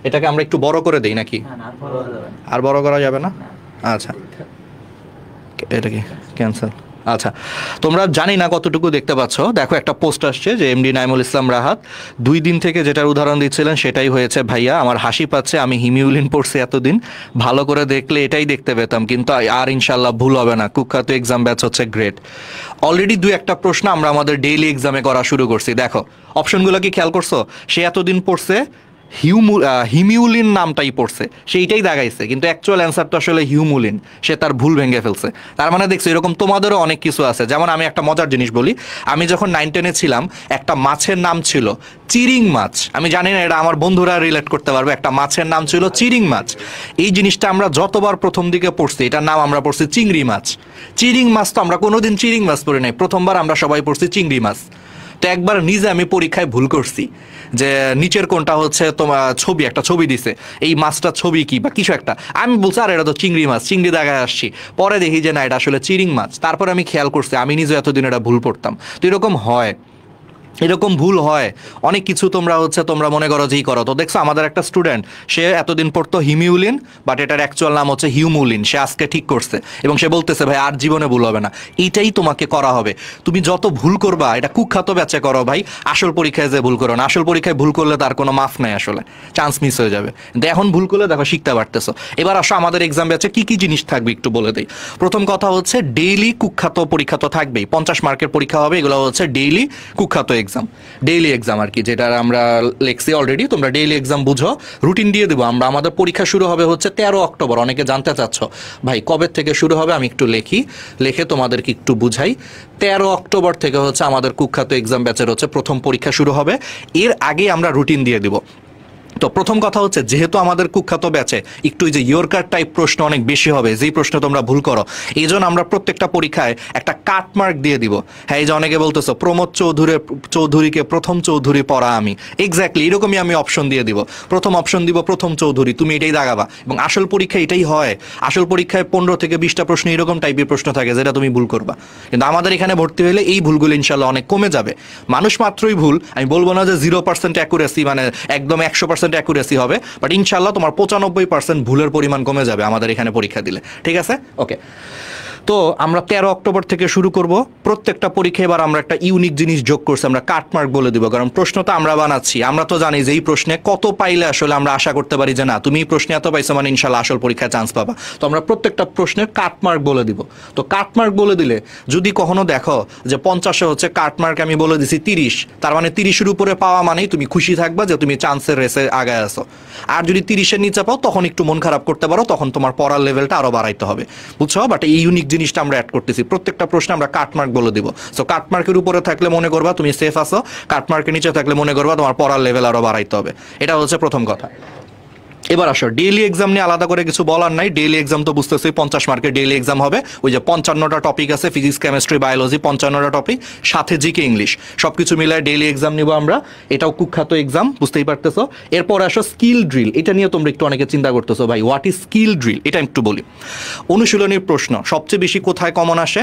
এটাকে আমরা একটু বড় করে দিই নাকি আর বড় করা যাবে না আচ্ছা এটা কি ক্যান্সেল আচ্ছা তোমরা জানি না কতটুকু দেখতে পাচ্ছ দেখো একটা পোস্ট আসছে যে এমডি নাইমুল ইসলাম রাহাত দুই দিন থেকে যেটার উদাহরণ দিচ্ছিলেন সেটাই হয়েছে ভাইয়া আমার হাসি পাচ্ছে আমি হিমিউলিন পড়ছি এতদিন ভালো করে দেখলে এটাই দেখতে পেতাম কিন্তু আর ইনশাল্লাহ ভুল হবে না কুখ্যাত এক্সাম ব্যাচ হচ্ছে গ্রেট অলরেডি দুই একটা প্রশ্ন আমরা আমাদের ডেইলি এক্সামে করা শুরু করছি দেখো অপশনগুলো কি খেয়াল করছো সে এতদিন পড়ছে হিউমু হিমিউলিন নামটাই পড়ছে সেইটাই দাগাইছে কিন্তু অ্যাকচুয়াল অ্যান্সার তো আসলে হিউমুলিন সে তার ভুল ভেঙে ফেলছে তার মানে দেখছো এরকম তোমাদেরও অনেক কিছু আছে যেমন আমি একটা মজার জিনিস বলি আমি যখন নাইন টেনে ছিলাম একটা মাছের নাম ছিল চিরিং মাছ আমি জানি না এটা আমার বন্ধুরা রিলেট করতে পারবে একটা মাছের নাম ছিল চিরিং মাছ এই জিনিসটা আমরা যতবার প্রথম দিকে পড়ছি এটার নাম আমরা পড়ছি চিংড়ি মাছ চিরিং মাছ তো আমরা কোনোদিন চিরিং মাছ পড়ি নাই প্রথমবার আমরা সবাই পড়ছি চিংড়ি মাছ তো একবার নিজে আমি পরীক্ষায় ভুল করছি যে নিচের কোনটা হচ্ছে তোমার ছবি একটা ছবি দিছে এই মাছটা ছবি কি বা কিছু একটা আমি বলছি আর এটা তো চিংড়ি মাছ চিংড়ি দাগায় আসছি পরে দেখি যে না এটা আসলে চিরিং মাছ তারপর আমি খেয়াল করছি আমি নিজে এতদিন এটা ভুল পড়তাম তো এরকম হয় এরকম ভুল হয় অনেক কিছু তোমরা হচ্ছে তোমরা মনে করো যেই করো তো দেখছো আমাদের একটা স্টুডেন্ট সে এতদিন পড়তো হিমিউলিন বাট এটার অ্যাকচুয়াল নাম হচ্ছে হিউমুলিন সে আজকে ঠিক করছে এবং সে বলতেছে ভাই আর জীবনে ভুল হবে না এইটাই তোমাকে করা হবে তুমি যত ভুল করবা এটা কুখ্যাত ব্যাচে করো ভাই আসল পরীক্ষায় যে ভুল করো না আসল পরীক্ষায় ভুল করলে তার কোনো মাফ নাই আসলে চান্স মিস হয়ে যাবে এখন ভুল করলে দেখো শিখতে পারতেছো এবার আসো আমাদের এক্সাম ব্যাচে কি কি জিনিস থাকবে একটু বলে দিই প্রথম কথা হচ্ছে ডেইলি কুখ্যাত পরীক্ষা তো থাকবেই পঞ্চাশ মার্কের পরীক্ষা হবে এগুলো হচ্ছে ডেইলি কুখ্যাত এক্সাম এক্সাম ডেইলি এক্সাম আর কি যেটা আমরা লেখছি অলরেডি তোমরা ডেইলি এক্সাম বুঝো রুটিন দিয়ে দেবো আমরা আমাদের পরীক্ষা শুরু হবে হচ্ছে তেরো অক্টোবর অনেকে জানতে চাচ্ছ ভাই কবে থেকে শুরু হবে আমি একটু লেখি লেখে তোমাদেরকে একটু বুঝাই তেরো অক্টোবর থেকে হচ্ছে আমাদের কুখ্যাত এক্সাম ব্যাচের হচ্ছে প্রথম পরীক্ষা শুরু হবে এর আগে আমরা রুটিন দিয়ে দেবো তো প্রথম কথা হচ্ছে যেহেতু আমাদের কুখ্যাত ব্যাচে একটু যে ইয়র্কার টাইপ প্রশ্ন অনেক বেশি হবে যেই প্রশ্ন তোমরা ভুল করো এই জন্য আমরা প্রত্যেকটা পরীক্ষায় একটা কাটমার্ক দিয়ে দিব হ্যাঁ এই যে অনেকে বলতেছো প্রমোদ চৌধুরীর চৌধুরীকে প্রথম চৌধুরী পড়া আমি এক্স্যাক্টলি এরকমই আমি অপশন দিয়ে দিব প্রথম অপশন দিব প্রথম চৌধুরী তুমি এটাই দাগাবা এবং আসল পরীক্ষা এটাই হয় আসল পরীক্ষায় পনেরো থেকে বিশটা প্রশ্ন এরকম টাইপের প্রশ্ন থাকে যেটা তুমি ভুল করবা কিন্তু আমাদের এখানে ভর্তি হলে এই ভুলগুলো ইনশাল্লাহ অনেক কমে যাবে মানুষ মাত্রই ভুল আমি বলবো না যে জিরো পার্সেন্ট অ্যাকুরেসি মানে একদম একশো পার্সেন্ট অ্যাকুরেসি হবে বাট ইনশাল্লাহ তোমার পঁচানব্বই পার্সেন্ট ভুলের পরিমাণ কমে যাবে আমাদের এখানে পরীক্ষা দিলে ঠিক আছে ওকে তো আমরা তেরো অক্টোবর থেকে শুরু করব প্রত্যেকটা পরীক্ষা এবার আমরা একটা ইউনিক জিনিস যোগ করছি আমরা কাটমার্ক বলে দিব কারণ প্রশ্ন তো আমরা বানাচ্ছি আমরা তো জানি যে এই প্রশ্নে কত পাইলে আসলে আমরা আশা করতে পারি যে না তুমি এই প্রশ্নে এত পাইছো মানে ইনশাল্লাহ আসল পরীক্ষায় চান্স পাবা তো আমরা প্রত্যেকটা প্রশ্নের কাটমার্ক বলে দিব তো কাটমার্ক বলে দিলে যদি কখনো দেখো যে পঞ্চাশে হচ্ছে কাটমার্ক আমি বলে দিছি তিরিশ তার মানে তিরিশের উপরে পাওয়া মানেই তুমি খুশি থাকবা যে তুমি চান্সের রেসে আগায় আসো আর যদি তিরিশের নিচে পাও তখন একটু মন খারাপ করতে পারো তখন তোমার পড়ার লেভেলটা আরও বাড়াইতে হবে বুঝছো বাট এই ইউনিক জিনিসটা আমরা অ্যাড করতেছি প্রত্যেকটা প্রশ্নে আমরা কাটমার্ক বলে দিব সো কাটমার্কের উপরে থাকলে মনে করবা তুমি সেফ আসো কাটমার্কের নিচে থাকলে মনে করবা তোমার পড়ার লেভেল আরও বাড়াইতে হবে এটা হচ্ছে প্রথম কথা এবার আসো ডেইলি এক্সাম নিয়ে আলাদা করে কিছু বলার নাই ডেইলি এক্সাম তো বুঝতেছি পঞ্চাশ মার্কের ডেইলি এক্সাম হবে ওই যে পঞ্চান্নটা টপিক আছে ফিজিক্স কেমিস্ট্রি বায়োলজি পঞ্চান্নটা টপিক সাথে জিকে ইংলিশ সব কিছু মিলায় ডেইলি এক্সাম নিব আমরা এটাও কুখ্যাত এক্সাম বুঝতেই পারতেছো এরপর আসো স্কিল ড্রিল এটা নিয়ে তোমরা একটু অনেকে চিন্তা করতেছো ভাই হোয়াট ইজ স্কিল ড্রিল এটা একটু বলি অনুশীলনের প্রশ্ন সবচেয়ে বেশি কোথায় কমন আসে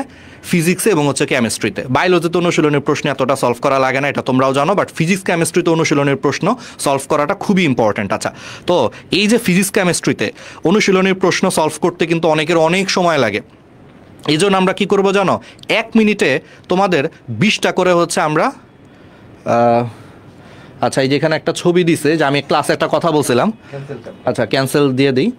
ফিজিক্সে এবং হচ্ছে কেমিস্ট্রিতে বায়োলজিতে অনুশীলনের প্রশ্ন এতটা সলভ করা লাগে না এটা তোমরাও জানো বাট ফিজিক্স কেমিস্ট্রিতে অনুশীলনের প্রশ্ন সলভ করাটা খুবই ইম্পর্ট্যান্ট আচ্ছা তো এই যে ফিজিক্স কেমিস্ট্রিতে অনুশীলনের প্রশ্ন সলভ করতে কিন্তু অনেকের অনেক সময় লাগে এই জন্য আমরা কি করব জানো এক মিনিটে তোমাদের বিশটা করে হচ্ছে আমরা আচ্ছা এই যেখানে একটা ছবি দিছে যে আমি ক্লাসে একটা কথা বলছিলাম আচ্ছা ক্যান্সেল দিয়ে দিই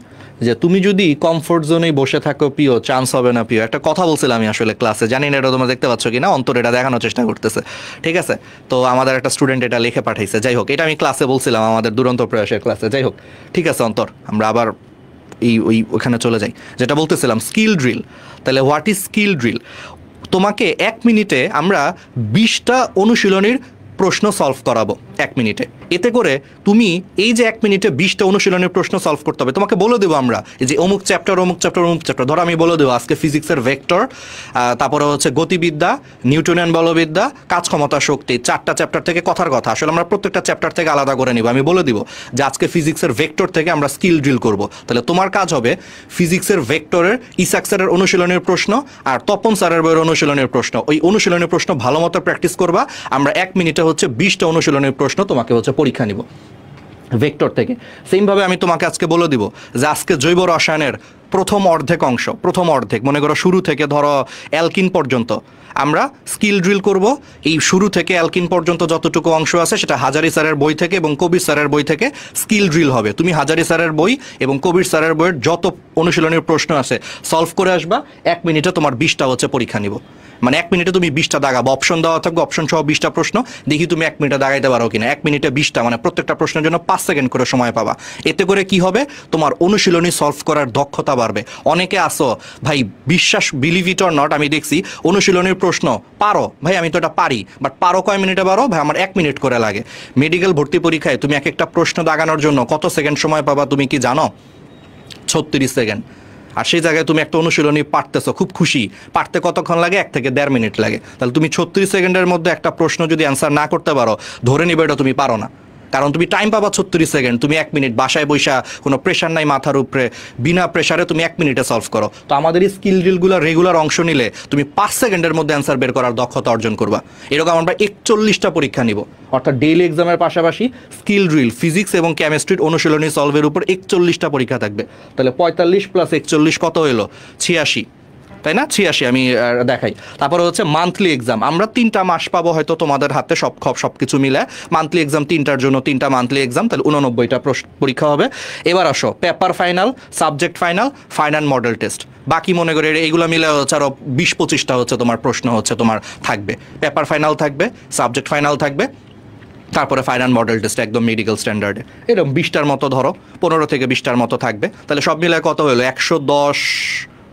যে তুমি যদি কমফোর্ট জোনেই বসে থাকো প্রিয় চান্স হবে না প্রিয় একটা কথা বলছিলাম আমি আসলে ক্লাসে জানি না এটা তোমরা দেখতে পাচ্ছ কি না অন্তর এটা দেখানোর চেষ্টা করতেছে ঠিক আছে তো আমাদের একটা স্টুডেন্ট এটা লিখে পাঠাইছে যাই হোক এটা আমি ক্লাসে বলছিলাম আমাদের দুরন্ত প্রয়াসের ক্লাসে যাই হোক ঠিক আছে অন্তর আমরা আবার এই ওই ওখানে চলে যাই যেটা বলতেছিলাম স্কিল ড্রিল তাহলে হোয়াট ইজ স্কিল ড্রিল তোমাকে এক মিনিটে আমরা বিশটা অনুশীলনীর প্রশ্ন সলভ করাবো এক মিনিটে এতে করে তুমি এই যে এক মিনিটে বিশটা অনুশীলনের প্রশ্ন সলভ করতে হবে তোমাকে বলে দেবো আমরা যে অমুক চ্যাপ্টার অমুক চ্যাপ্টার অমুক চ্যাপ্টার ধরো আমি বলে দেবো আজকে ফিজিক্সের ভেক্টর তারপরে হচ্ছে গতিবিদ্যা নিউটনিয়ান বলবিদ্যা কাজ ক্ষমতা শক্তি চারটা চ্যাপ্টার থেকে কথার কথা আসলে আমরা প্রত্যেকটা চ্যাপ্টার থেকে আলাদা করে নিব আমি বলে দিব যে আজকে ফিজিক্সের ভেক্টর থেকে আমরা স্কিল ড্রিল করব তাহলে তোমার কাজ হবে ফিজিক্সের ভেক্টরের ইসাক স্যারের অনুশীলনের প্রশ্ন আর তপন স্যারের বইয়ের অনুশীলনের প্রশ্ন ওই অনুশীলনের প্রশ্ন ভালো মতো প্র্যাকটিস করবা আমরা এক মিনিটে হচ্ছে বিশটা অনুশীলনের প্রশ্ন তোমাকে হচ্ছে পরীক্ষা নিব ভেক্টর থেকে সেমভাবে আমি তোমাকে আজকে বলে দিব যে আজকে জৈব রসায়নের প্রথম অর্ধেক অংশ প্রথম অর্ধেক মনে করো শুরু থেকে ধরো অ্যালকিন পর্যন্ত আমরা স্কিল ড্রিল করব এই শুরু থেকে অ্যালকিন পর্যন্ত যতটুকু অংশ আছে সেটা হাজারি স্যারের বই থেকে এবং কবির স্যারের বই থেকে স্কিল ড্রিল হবে তুমি হাজারি স্যারের বই এবং কবির স্যারের বইয়ের যত অনুশীলনের প্রশ্ন আছে সলভ করে আসবা এক মিনিটে তোমার বিশটা হচ্ছে পরীক্ষা নিব মানে এক মিনিটে তুমি বিশটা দাগাবো অপশন দেওয়া থাকবে অপশন সহ বিশটা প্রশ্ন দেখি তুমি এক মিনিটে দাগাইতে পারো কিনা এক মিনিটে বিশটা মানে প্রত্যেকটা প্রশ্নের জন্য পাঁচ সেকেন্ড করে সময় পাবা এতে করে কি হবে তোমার অনুশীলনী সলভ করার দক্ষতা বাড়বে অনেকে আসো ভাই বিশ্বাস বিলিভ ইট অর নট আমি দেখছি অনুশীলনীর প্রশ্ন পারো ভাই আমি তো এটা পারি বাট পারো কয় মিনিটে পারো ভাই আমার এক মিনিট করে লাগে মেডিকেল ভর্তি পরীক্ষায় তুমি এক একটা প্রশ্ন দাগানোর জন্য কত সেকেন্ড সময় পাবা তুমি কি জানো ছত্রিশ সেকেন্ড আর সেই জায়গায় তুমি একটা অনুশীলনী পারতেছো খুব খুশি পারতে কতক্ষণ লাগে এক থেকে দেড় মিনিট লাগে তাহলে তুমি ছত্রিশ সেকেন্ডের মধ্যে একটা প্রশ্ন যদি অ্যান্সার না করতে পারো ধরে নিবে এটা তুমি পারো না কারণ তুমি টাইম পাবা ছত্রিশ সেকেন্ড তুমি এক মিনিট বাসায় বৈশা কোনো প্রেশার নাই মাথার উপরে বিনা প্রেশারে তুমি এক মিনিটে সলভ করো তো আমাদের এই স্কিল ডিলগুলো রেগুলার অংশ নিলে তুমি পাঁচ সেকেন্ডের মধ্যে অ্যান্সার বের করার দক্ষতা অর্জন করবা এরকম আমরা একচল্লিশটা পরীক্ষা নিব অর্থাৎ ডেইলি এক্সামের পাশাপাশি স্কিল ড্রিল ফিজিক্স এবং কেমিস্ট্রির অনুশীলনী সলভের উপর একচল্লিশটা পরীক্ষা থাকবে তাহলে পঁয়তাল্লিশ প্লাস একচল্লিশ কত হলো ছিয়াশি তাই না ছিয়াশি আমি দেখাই তারপরে হচ্ছে মান্থলি এক্সাম আমরা তিনটা মাস পাবো হয়তো তোমাদের হাতে সব খব সব কিছু মিলে মান্থলি এক্সাম তিনটার জন্য তিনটা মান্থলি এক্সাম তাহলে উননব্বইটা পরীক্ষা হবে এবার আসো paper final subject final final model test বাকি মনে করে এইগুলো মিলে হচ্ছে আরও বিশ পঁচিশটা হচ্ছে তোমার প্রশ্ন হচ্ছে তোমার থাকবে পেপার ফাইনাল থাকবে সাবজেক্ট ফাইনাল থাকবে তারপরে ফাইনাল মডেল টেস্ট একদম মেডিকেল স্ট্যান্ডার্ডে এরকম বিশটার মতো ধরো পনেরো থেকে বিশটার মতো থাকবে তাহলে সব মিলে কত হলো একশো দশ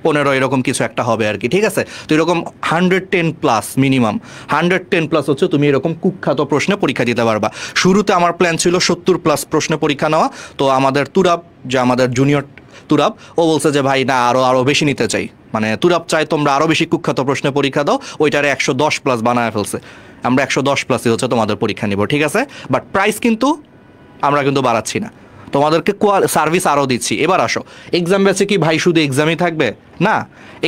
পনেরো এরকম কিছু একটা হবে আর কি ঠিক আছে তো এরকম hundred ten plus minimum hundred ten plus হচ্ছে তুমি এরকম কুখ্যাত প্রশ্নে পরীক্ষা দিতে পারবা শুরুতে আমার প্ল্যান ছিল সত্তর প্লাস প্রশ্নে পরীক্ষা নেওয়া তো আমাদের তুরাব যে আমাদের জুনিয়র তুরাব ও বলছে যে ভাই না আরও আরও বেশি নিতে চাই মানে তুরাব চাই তোমরা আরও বেশি কুখ্যাত প্রশ্নে পরীক্ষা দাও ওইটারে একশো দশ প্লাস বানায় ফেলছে আমরা একশো দশ প্লাসই হচ্ছে তোমাদের পরীক্ষা নিব ঠিক আছে বাট প্রাইস কিন্তু আমরা কিন্তু বাড়াচ্ছি না তোমাদেরকে সার্ভিস আরও দিচ্ছি এবার আসো এক্সাম ব্যাচে কি ভাই শুধু এক্সামই থাকবে না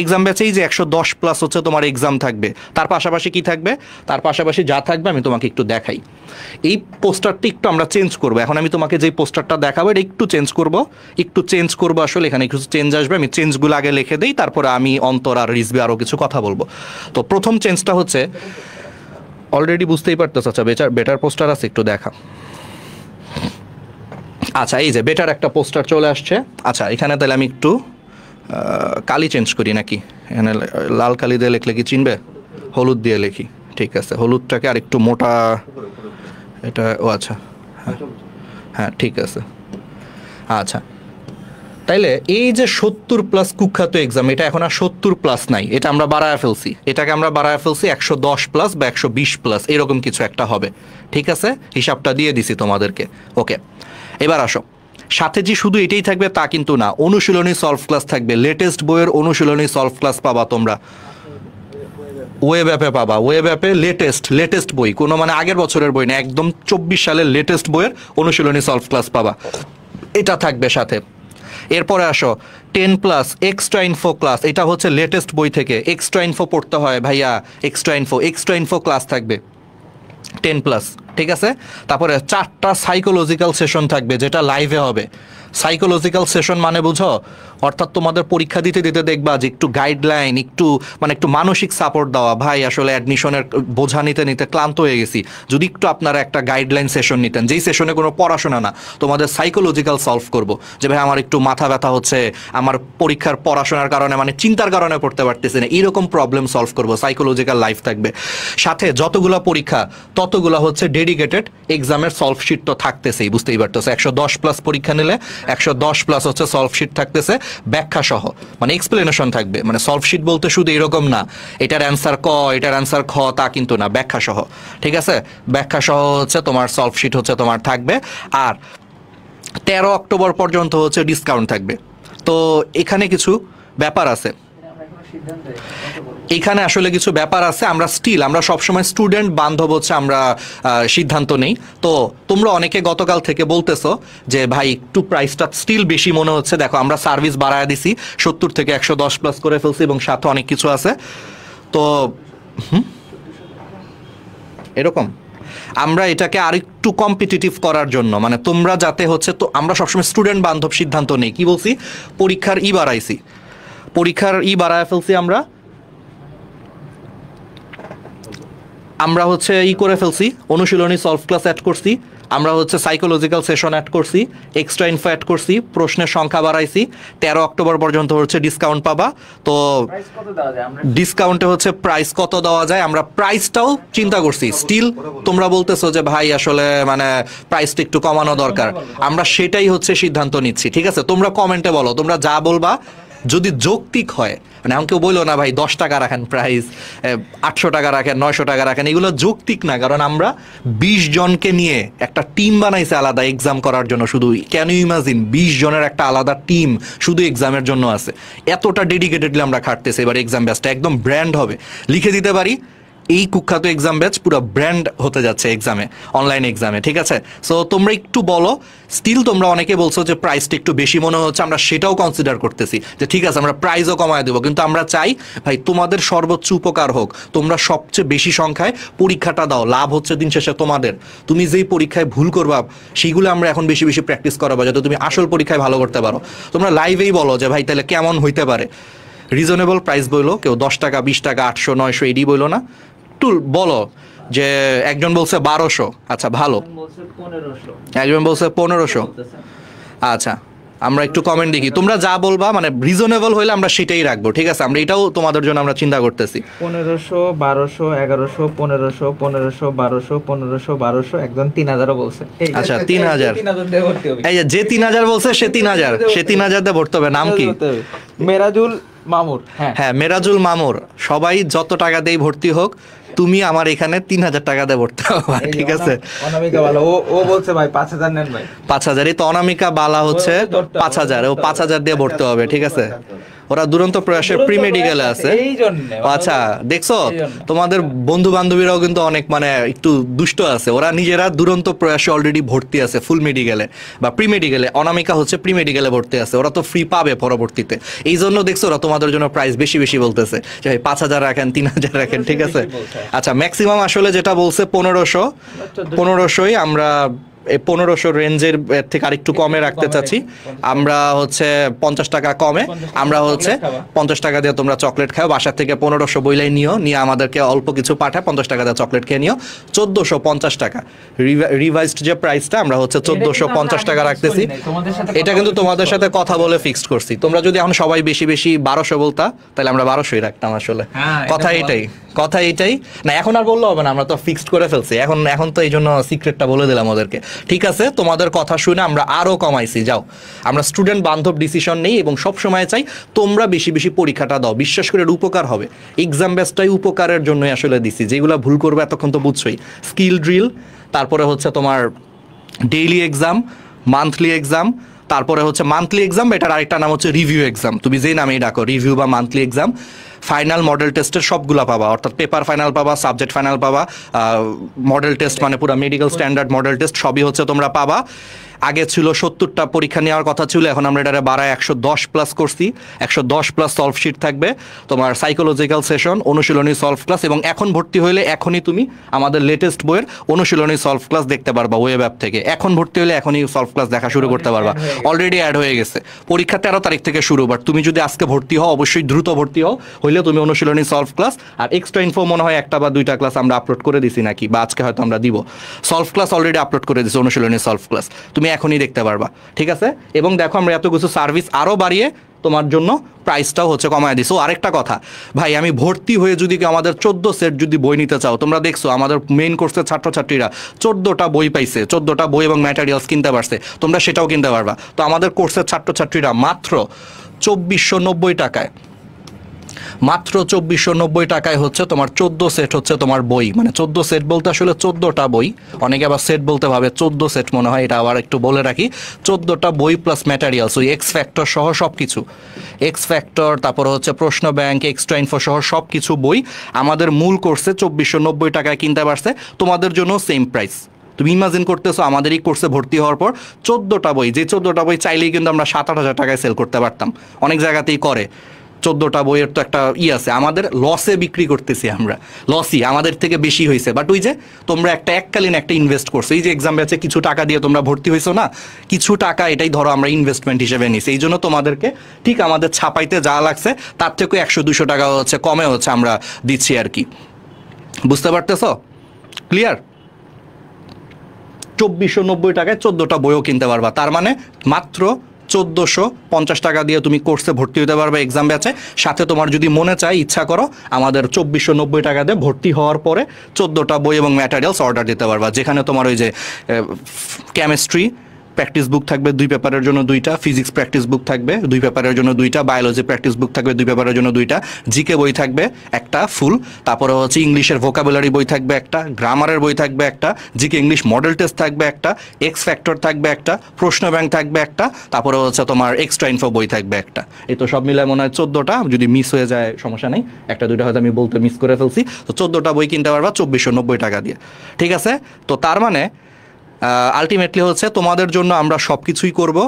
এক্সাম ব্যাচেই যে একশো দশ প্লাস হচ্ছে তোমার এক্সাম থাকবে তার পাশাপাশি কি থাকবে তার পাশাপাশি যা থাকবে আমি তোমাকে একটু দেখাই এই পোস্টারটি একটু আমরা চেঞ্জ করবো এখন আমি তোমাকে যে পোস্টারটা দেখাবো এটা একটু চেঞ্জ করব একটু চেঞ্জ করবো আসলে এখানে কিছু চেঞ্জ আসবে আমি চেঞ্জগুলো আগে লিখে দিই তারপরে আমি অন্তর আর রিসবে আরও কিছু কথা বলবো তো প্রথম চেঞ্জটা হচ্ছে অলরেডি বুঝতেই পারতেছ আচ্ছা বেচার বেটার পোস্টার আছে একটু দেখা আচ্ছা এই যে বেটার একটা পোস্টার চলে আসছে আচ্ছা এখানে তাহলে আমি একটু কালি চেঞ্জ করি নাকি এখানে লাল কালি দিয়ে লিখলে কি চিনবে হলুদ দিয়ে লিখি ঠিক আছে হলুদটাকে আর একটু মোটা এটা ও আচ্ছা হ্যাঁ হ্যাঁ ঠিক আছে আচ্ছা তাইলে এই যে সত্তর প্লাস কুখ্যাত এক্সাম এটা এখন আর সত্তর প্লাস নাই এটা আমরা বাড়ায় ফেলছি এটাকে আমরা বাড়ায় ফেলছি একশো দশ প্লাস বা একশো বিশ প্লাস এরকম কিছু একটা হবে ঠিক আছে হিসাবটা দিয়ে দিছি তোমাদেরকে ওকে এবার আসো সাথে যে শুধু এটাই থাকবে তা কিন্তু না অনুশীলনী সলভ ক্লাস থাকবে লেটেস্ট বইয়ের অনুশীলনী সলভ ক্লাস পাবা তোমরা ওয়েব অ্যাপে পাবা ওয়েব অ্যাপে লেটেস্ট লেটেস্ট বই কোনো মানে আগের বছরের বই না একদম চব্বিশ সালের লেটেস্ট বইয়ের অনুশীলনী সলভ ক্লাস পাবা এটা থাকবে সাথে এরপরে আসো ten plus extra info class এটা হচ্ছে লেটেস্ট বই থেকে এক্সট্রা ইনফো পড়তে হয় ভাইয়া extra info extra info class থাকবে টেন প্লাস ঠিক আছে তারপরে চারটা সাইকোলজিক্যাল সেশন থাকবে যেটা লাইভে হবে সাইকোলজিক্যাল সেশন মানে বুঝো অর্থাৎ তোমাদের পরীক্ষা দিতে দিতে দেখবা যে একটু গাইডলাইন একটু মানে একটু মানসিক সাপোর্ট দেওয়া ভাই আসলে অ্যাডমিশনের বোঝা নিতে নিতে ক্লান্ত হয়ে গেছি যদি একটু আপনারা একটা গাইডলাইন সেশন নিতেন যেই সেশনে কোনো পড়াশোনা না তোমাদের সাইকোলজিক্যাল সলভ করব যে ভাই আমার একটু মাথা ব্যথা হচ্ছে আমার পরীক্ষার পড়াশোনার কারণে মানে চিন্তার কারণে পড়তে পারতেছি না এরকম প্রবলেম সলভ করব সাইকোলজিক্যাল লাইফ থাকবে সাথে যতগুলো পরীক্ষা ততগুলো হচ্ছে ডেডিকেটেড এক্সামের সলভ শিট তো থাকতেছেই বুঝতেই পারতেছে একশো দশ প্লাস পরীক্ষা নিলে একশো দশ প্লাস হচ্ছে সলভশিট থাকতেছে ব্যাখ্যা সহ মানে এক্সপ্লেনেশন থাকবে মানে সলভশিট বলতে শুধু এরকম না এটার অ্যান্সার ক এটার অ্যান্সার খ তা কিন্তু না ব্যাখ্যা সহ ঠিক আছে ব্যাখ্যা সহ হচ্ছে তোমার সলভশিট হচ্ছে তোমার থাকবে আর তেরো অক্টোবর পর্যন্ত হচ্ছে ডিসকাউন্ট থাকবে তো এখানে কিছু ব্যাপার আছে এখানে আসলে কিছু ব্যাপার আছে আমরা স্টিল আমরা সবসময় স্টুডেন্ট বান্ধব হচ্ছে আমরা সিদ্ধান্ত নেই তো তোমরা অনেকে গতকাল থেকে বলতেছো যে ভাই একটু প্রাইসটা স্টিল বেশি মনে হচ্ছে দেখো আমরা সার্ভিস বাড়ায় দিছি সত্তর থেকে একশো দশ প্লাস করে ফেলছি এবং সাথে অনেক কিছু আছে তো এরকম আমরা এটাকে আর একটু কম্পিটিটিভ করার জন্য মানে তোমরা যাতে হচ্ছে তো আমরা সবসময় স্টুডেন্ট বান্ধব সিদ্ধান্ত নেই কি বলছি পরীক্ষার ই বাড়াইছি পরীক্ষার ই বাড়ায় ফেলছি আমরা আমরা হচ্ছে ই করে ফেলছি অনুশীলনী সলভ ক্লাস অ্যাড করছি আমরা হচ্ছে সাইকোলজিক্যাল সেশন অ্যাড করছি এক্সট্রা ইনফো অ্যাড করছি প্রশ্নের সংখ্যা বাড়াইছি তেরো অক্টোবর পর্যন্ত হচ্ছে ডিসকাউন্ট পাবা তো ডিসকাউন্টে হচ্ছে প্রাইস কত দেওয়া যায় আমরা প্রাইসটাও চিন্তা করছি স্টিল তোমরা বলতেছো যে ভাই আসলে মানে প্রাইসটা একটু কমানো দরকার আমরা সেটাই হচ্ছে সিদ্ধান্ত নিচ্ছি ঠিক আছে তোমরা কমেন্টে বলো তোমরা যা বলবা যদি যৌক্তিক হয় মানে আমাকে বললো না ভাই দশ টাকা রাখেন প্রাইস আটশো টাকা রাখেন নয়শো টাকা রাখেন এগুলো যৌক্তিক না কারণ আমরা বিশ জনকে নিয়ে একটা টিম বানাইছে আলাদা এক্সাম করার জন্য শুধু ক্যান ইউ ইমাজিন বিশ জনের একটা আলাদা টিম শুধু এক্সামের জন্য আছে এতটা ডেডিকেটেডলি আমরা খাটতেছি এবার এক্সাম ব্যাসটা একদম ব্র্যান্ড হবে লিখে দিতে পারি এই কুখ্যাত এক্সাম ব্যাচ পুরো ব্র্যান্ড হতে যাচ্ছে এক্সামে অনলাইন এক্সামে ঠিক আছে সো তোমরা একটু বলো স্টিল তোমরা অনেকে বলছো যে প্রাইসটা একটু বেশি মনে হচ্ছে আমরা সেটাও কনসিডার করতেছি যে ঠিক আছে আমরা প্রাইসও কমায় দেবো কিন্তু আমরা চাই ভাই তোমাদের সর্বোচ্চ উপকার হোক তোমরা সবচেয়ে বেশি সংখ্যায় পরীক্ষাটা দাও লাভ হচ্ছে দিন শেষে তোমাদের তুমি যেই পরীক্ষায় ভুল করবা সেইগুলো আমরা এখন বেশি বেশি প্র্যাকটিস করাবো যাতে তুমি আসল পরীক্ষায় ভালো করতে পারো তোমরা লাইভেই বলো যে ভাই তাহলে কেমন হইতে পারে রিজনেবল প্রাইস বইলো কেউ দশ টাকা বিশ টাকা আটশো নয়শো এডি বইলো না একটু বলো যে একজন বলছে বারোশো আচ্ছা ভালো একজন বলছে পনেরোশো আচ্ছা আমরা একটু কমেন্ট দেখি তোমরা যা বলবা মানে রিজনেবল হইলে আমরা সেটাই রাখবো ঠিক আছে আমরা এটাও তোমাদের জন্য আমরা চিন্তা করতেছি পনেরোশো বারোশো এগারোশো পনেরোশো পনেরোশো বারোশো পনেরোশো বারোশো একজন তিন হাজারও বলছে আচ্ছা তিন হাজার এই যে তিন হাজার বলছে সে তিন হাজার সে তিন হাজার দিয়ে ভরতে হবে নাম কি মেরাজুল মামুর হ্যাঁ।, হ্যাঁ মেরাজুল মামুর সবাই যত টাকা দিয়ে ভর্তি হোক তুমি আমার এখানে তিন হাজার টাকা দিয়ে ভর্তি ঠিক আছে অনামিকা বালা ও ও বলছে ভাই পাঁচ হাজার নেন ভাই পাঁচ তো অনামিকা বালা হচ্ছে পাঁচ হাজার ও পাঁচ হাজার দিয়ে ভর্তি হবে ঠিক আছে ওরা দুরন্ত প্রয়াসের প্রি মেডিকেলে আছে আচ্ছা দেখছো তোমাদের বন্ধু বান্ধবীরাও কিন্তু অনেক মানে একটু দুষ্ট আছে ওরা নিজেরা দুরন্ত প্রয়াসে অলরেডি ভর্তি আছে ফুল মেডিকেলে বা প্রি মেডিকেলে অনামিকা হচ্ছে প্রি মেডিকেলে ভর্তি আছে ওরা তো ফ্রি পাবে পরবর্তীতে এই জন্য দেখছো ওরা তোমাদের জন্য প্রাইস বেশি বেশি বলতেছে যে পাঁচ হাজার রাখেন তিন হাজার রাখেন ঠিক আছে আচ্ছা ম্যাক্সিমাম আসলে যেটা বলছে পনেরোশো পনেরোশোই আমরা পনেরোশো রেঞ্জের থেকে আরেকটু কমে রাখতে চাচ্ছি আমরা হচ্ছে পঞ্চাশ টাকা কমে আমরা হচ্ছে পঞ্চাশ টাকা দিয়ে তোমরা চকলেট খাও বাসার থেকে পনেরোশো বইলাই নিও নিয়ে আমাদেরকে অল্প কিছু পাঠায় পঞ্চাশ টাকা দিয়ে চকলেট খেয়ে নিও চোদ্দোশো পঞ্চাশ টাকা রিভাইজড যে প্রাইসটা আমরা হচ্ছে চোদ্দোশো পঞ্চাশ টাকা রাখতেছি এটা কিন্তু তোমাদের সাথে কথা বলে ফিক্সড করছি তোমরা যদি এখন সবাই বেশি বেশি বারোশো বলতা তাহলে আমরা বারোশোই রাখতাম আসলে হ্যাঁ, কথা এটাই কথা এটাই না এখন আর বললে হবে না আমরা তো ফিক্সড করে ফেলছি এখন এখন তো এই জন্য সিক্রেটটা বলে দিলাম ওদেরকে ঠিক আছে তোমাদের কথা শুনে আমরা আরও কমাইছি যাও আমরা স্টুডেন্ট বান্ধব ডিসিশন নেই এবং সব সময় চাই তোমরা বেশি বেশি পরীক্ষাটা দাও বিশ্বাস করে উপকার হবে এক্সাম ব্যাচটাই উপকারের জন্যই আসলে দিছি যেগুলো ভুল করবে এতক্ষণ তো বুঝছোই স্কিল ড্রিল তারপরে হচ্ছে তোমার ডেইলি এক্সাম মান্থলি এক্সাম তারপরে হচ্ছে মান্থলি এক্সাম এটার আরেকটা নাম হচ্ছে রিভিউ এক্সাম তুমি যেই নামেই ডাকো রিভিউ বা মান্থলি এক্সাম ফাইনাল মডেল টেস্টের সবগুলো পাবা অর্থাৎ পেপার ফাইনাল পাবা সাবজেক্ট ফাইনাল পাবা মডেল টেস্ট মানে পুরো মেডিকেল স্ট্যান্ডার্ড মডেল টেস্ট সবই হচ্ছে তোমরা পাবা আগে ছিল সত্তরটা পরীক্ষা নেওয়ার কথা ছিল এখন আমরা এটা বাড়ায় একশো দশ প্লাস করছি একশো দশ প্লাস সলভ শিট থাকবে তোমার সাইকোলজিক্যাল সেশন অনুশীলনী সলভ ক্লাস এবং এখন ভর্তি হলে এখনই তুমি আমাদের লেটেস্ট বইয়ের অনুশীলনী সলভ ক্লাস দেখতে পারবা ওয়েব অ্যাপ থেকে এখন ভর্তি হলে এখনই সলভ ক্লাস দেখা শুরু করতে পারবা অলরেডি অ্যাড হয়ে গেছে পরীক্ষা তেরো তারিখ থেকে শুরু বাট তুমি যদি আজকে ভর্তি হও অবশ্যই দ্রুত ভর্তি হও হলে মিলে তুমি অনুশীলনী সলভ ক্লাস আর এক্সট্রা ইনফো মনে হয় একটা বা দুইটা ক্লাস আমরা আপলোড করে দিছি নাকি বা আজকে হয়তো আমরা দিব সলভ ক্লাস অলরেডি আপলোড করে দিছি অনুশীলনী সলভ ক্লাস তুমি এখনই দেখতে পারবা ঠিক আছে এবং দেখো আমরা এত কিছু সার্ভিস আরও বাড়িয়ে তোমার জন্য প্রাইসটাও হচ্ছে কমায় দিছো আরেকটা কথা ভাই আমি ভর্তি হয়ে যদি আমাদের চোদ্দো সেট যদি বই নিতে চাও তোমরা দেখছো আমাদের মেইন কোর্সের ছাত্রছাত্রীরা চোদ্দোটা বই পাইছে চোদ্দোটা বই এবং ম্যাটেরিয়ালস কিনতে পারছে তোমরা সেটাও কিনতে পারবা তো আমাদের কোর্সের ছাত্রছাত্রীরা মাত্র চব্বিশশো নব্বই টাকায় মাত্র চব্বিশশো নব্বই টাকায় হচ্ছে তোমার চোদ্দ সেট হচ্ছে তোমার বই মানে চোদ্দ সেট বলতে আসলে চোদ্দটা বই অনেকে আবার সেট বলতে ভাবে চোদ্দ সেট মনে হয় এটা আবার একটু বলে রাখি চোদ্দটা বই প্লাস ম্যাটেরিয়ালস ওই এক্স ফ্যাক্টর সহ সব কিছু এক্স ফ্যাক্টর তারপর হচ্ছে প্রশ্ন ব্যাংক এক্সট্রা ইনফো সহ সব কিছু বই আমাদের মূল কোর্সে চব্বিশশো নব্বই টাকায় কিনতে পারছে তোমাদের জন্য সেম প্রাইস তুমি ইমাজিন করতেছো আমাদের এই কোর্সে ভর্তি হওয়ার পর চোদ্দোটা বই যে চোদ্দোটা বই চাইলেই কিন্তু আমরা সাত আট হাজার টাকায় সেল করতে পারতাম অনেক জায়গাতেই করে চোদ্দটা বইয়ের তো একটা ই আছে আমাদের লসে বিক্রি করতেছি আমরা লসই আমাদের থেকে বেশি হয়েছে বাট ওই যে তোমরা একটা এককালীন একটা ইনভেস্ট করছো এই যে এক্সাম ব্যাচে কিছু টাকা দিয়ে তোমরা ভর্তি হয়েছো না কিছু টাকা এটাই ধরো আমরা ইনভেস্টমেন্ট হিসেবে নিছি এই জন্য তোমাদেরকে ঠিক আমাদের ছাপাইতে যা লাগছে তার থেকে একশো দুশো টাকা হচ্ছে কমে হচ্ছে আমরা দিচ্ছি আর কি বুঝতে পারতেছ ক্লিয়ার চব্বিশশো নব্বই টাকায় চোদ্দোটা বইও কিনতে পারবা তার মানে মাত্র চোদ্দোশো পঞ্চাশ টাকা দিয়ে তুমি কোর্সে ভর্তি হতে পারবে এক্সাম ব্যাচে সাথে তোমার যদি মনে চায় ইচ্ছা করো আমাদের চব্বিশশো নব্বই টাকা দিয়ে ভর্তি হওয়ার পরে চোদ্দোটা বই এবং ম্যাটেরিয়ালস অর্ডার দিতে পারবা যেখানে তোমার ওই যে কেমিস্ট্রি প্র্যাকটিস বুক থাকবে দুই পেপারের জন্য দুইটা ফিজিক্স প্র্যাকটিস বুক থাকবে দুই পেপারের জন্য দুইটা বায়োলজি প্র্যাকটিস বুক থাকবে দুই পেপারের জন্য দুইটা জিকে বই থাকবে একটা ফুল তারপরে হচ্ছে ইংলিশের ভোকাবুলারি বই থাকবে একটা গ্রামারের বই থাকবে একটা জিকে ইংলিশ মডেল টেস্ট থাকবে একটা এক্স ফ্যাক্টর থাকবে একটা প্রশ্ন ব্যাংক থাকবে একটা তারপরে হচ্ছে তোমার এক্সট্রা ইনফো বই থাকবে একটা এই তো সব মিলে মনে হয় চোদ্দোটা যদি মিস হয়ে যায় সমস্যা নেই একটা দুইটা হয়তো আমি বলতে মিস করে ফেলছি তো চোদ্দোটা বই কিনতে পারবা চব্বিশশো নব্বই টাকা দিয়ে ঠিক আছে তো তার মানে আলটিমেটলি হচ্ছে তোমাদের জন্য আমরা সব কিছুই করবো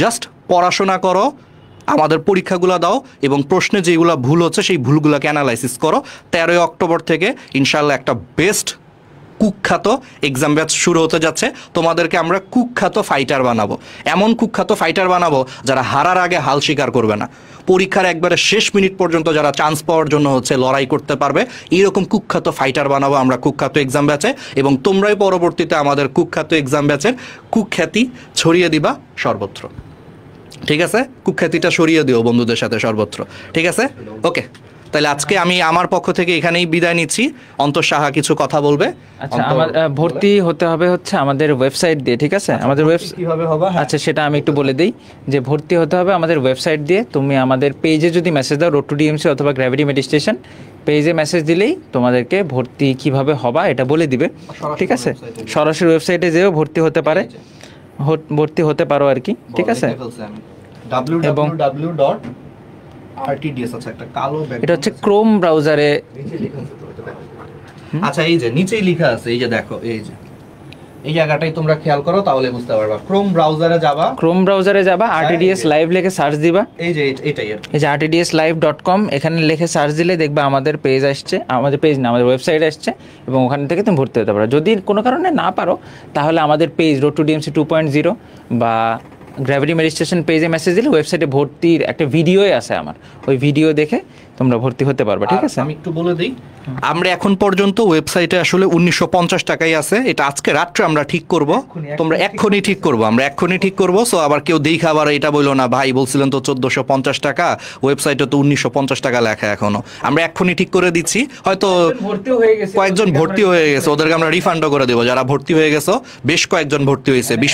জাস্ট পড়াশোনা করো আমাদের পরীক্ষাগুলো দাও এবং প্রশ্নে যেগুলো ভুল হচ্ছে সেই ভুলগুলোকে অ্যানালাইসিস করো তেরোই অক্টোবর থেকে ইনশাল্লাহ একটা বেস্ট কুখ্যাত এক্সাম ব্যাচ শুরু হতে যাচ্ছে তোমাদেরকে আমরা কুখ্যাত ফাইটার বানাবো এমন কুখ্যাত ফাইটার বানাবো যারা হারার আগে হাল স্বীকার করবে না পরীক্ষার একবারে শেষ মিনিট পর্যন্ত যারা চান্স পাওয়ার জন্য হচ্ছে লড়াই করতে পারবে এইরকম কুখ্যাত ফাইটার বানাবো আমরা কুখ্যাত এক্সাম ব্যাচে এবং তোমরাই পরবর্তীতে আমাদের কুখ্যাত এক্সাম ব্যাচের কুখ্যাতি ছড়িয়ে দিবা সর্বত্র ঠিক আছে কুখ্যাতিটা সরিয়ে দিও বন্ধুদের সাথে সর্বত্র ঠিক আছে ওকে তাহলে আজকে আমি আমার পক্ষ থেকে এখানেই বিদায় নিচ্ছি অন্তর সাহা কিছু কথা বলবে আচ্ছা আমার ভর্তি হতে হবে হচ্ছে আমাদের ওয়েবসাইট দিয়ে ঠিক আছে আচ্ছা, আমাদের কিভাবে হবে হ্যাঁ। আচ্ছা সেটা আমি একটু বলে দিই যে ভর্তি হতে হবে আমাদের ওয়েবসাইট দিয়ে তুমি আমাদের পেজে যদি মেসেজ দাও রোড টু ডিএমসি অথবা গ্র্যাভিটি মেডিস্টেশন পেজে মেসেজ দিলেই তোমাদেরকে ভর্তি কিভাবে হবা এটা বলে দিবে ঠিক আছে সরাসরি ওয়েবসাইটে যেও ভর্তি হতে পারে ভর্তি হতে পারো আর কি ঠিক আছে এবং আর আছে একটা কালো ব্যাক এটা হচ্ছে ক্রোম ব্রাউজারে আচ্ছা এই যে নিচেই লেখা আছে এই যে দেখো এই যে এই জায়গাটাই তোমরা খেয়াল করো তাহলে বুঝতে পারবা ক্রোম ব্রাউজারে যাবা ক্রোম ব্রাউজারে যাবা আরটিডিএস লাইভ লিখে সার্চ দিবা এই যে এটাই এই যে আরটিডিএস লাইভ ডট কম এখানে লিখে সার্চ দিলে দেখবা আমাদের পেজ আসছে আমাদের পেজ না আমাদের ওয়েবসাইট আসছে এবং ওখান থেকে তুমি ভর্তি হতে পারো যদি কোনো কারণে না পারো তাহলে আমাদের page road to DMC two point zero বা গ্র্যাভিটি মেডিস্ট্রেশন পেজে মেসেজ দিলে ওয়েবসাইটে ভর্তির একটা ভিডিওই আছে আমার ওই ভিডিও দেখে তোমরা ভর্তি হতে পারবে ঠিক আছে আমি একটু বলে দিই আমরা এখন পর্যন্ত ওয়েবসাইটে আসলে উনিশশো টাকাই আছে এটা আজকে রাত্রে আমরা ঠিক করব তোমরা এক্ষুনি ঠিক করব আমরা এক্ষুনি ঠিক করব সো আবার কেউ দেখা খাবার এটা বললো না ভাই বলছিলেন তো চোদ্দশো পঞ্চাশ টাকা ওয়েবসাইটে তো উনিশশো পঞ্চাশ টাকা লেখা এখনো আমরা এক্ষুনি ঠিক করে দিচ্ছি হয়তো কয়েকজন ভর্তি হয়ে গেছে ওদেরকে আমরা রিফান্ডও করে দেবো যারা ভর্তি হয়ে গেছো বেশ কয়েকজন ভর্তি হয়েছে হ্যাঁ, বিশ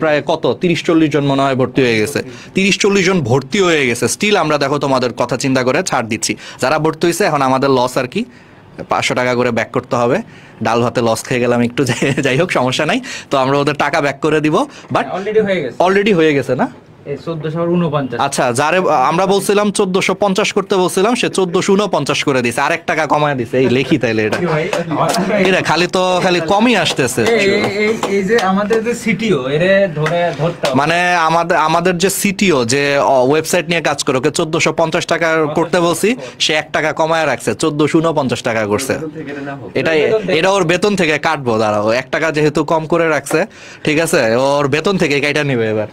প্রায় কত তিরিশ চল্লিশ জন মনে হয় ভর্তি হয়ে গেছে তিরিশ চল্লিশ জন ভর্তি হয়ে গেছে স্টিল আমরা দেখো তোমাদের কথা চিন্তা করে ছাড় দিচ্ছি যারা ভর্তি হয়েছে এখন আমাদের লস আর কি পাঁচশো টাকা করে ব্যাক করতে হবে ডাল ভাতে লস খেয়ে গেলাম একটু যাই হোক সমস্যা নাই তো আমরা ওদের টাকা ব্যাক করে দিব বাট হ্যাঁ, অলরেডি হয়ে গেছে অলরেডি হয়ে গেছে না আচ্ছা যারে আমরা বলছিলাম চোদ্দশো পঞ্চাশ করতে বলছিলাম সে চোদ্দশো উনপঞ্চাশ করে দিছে আরেক টাকা কমায় দিছে এই লেখি তাইলে এটা এটা খালি তো খালি কমই আসতেছে মানে আমাদের আমাদের যে সিটিও যে ওয়েবসাইট নিয়ে কাজ করে ওকে চোদ্দশো পঞ্চাশ টাকা করতে বলছি সে এক টাকা কমায় রাখছে চোদ্দশো উনপঞ্চাশ টাকা করছে এটা এটা ওর বেতন থেকে কাটবো দাঁড়াও এক টাকা যেহেতু কম করে রাখছে ঠিক আছে ওর বেতন থেকে কাইটা নিবে এবার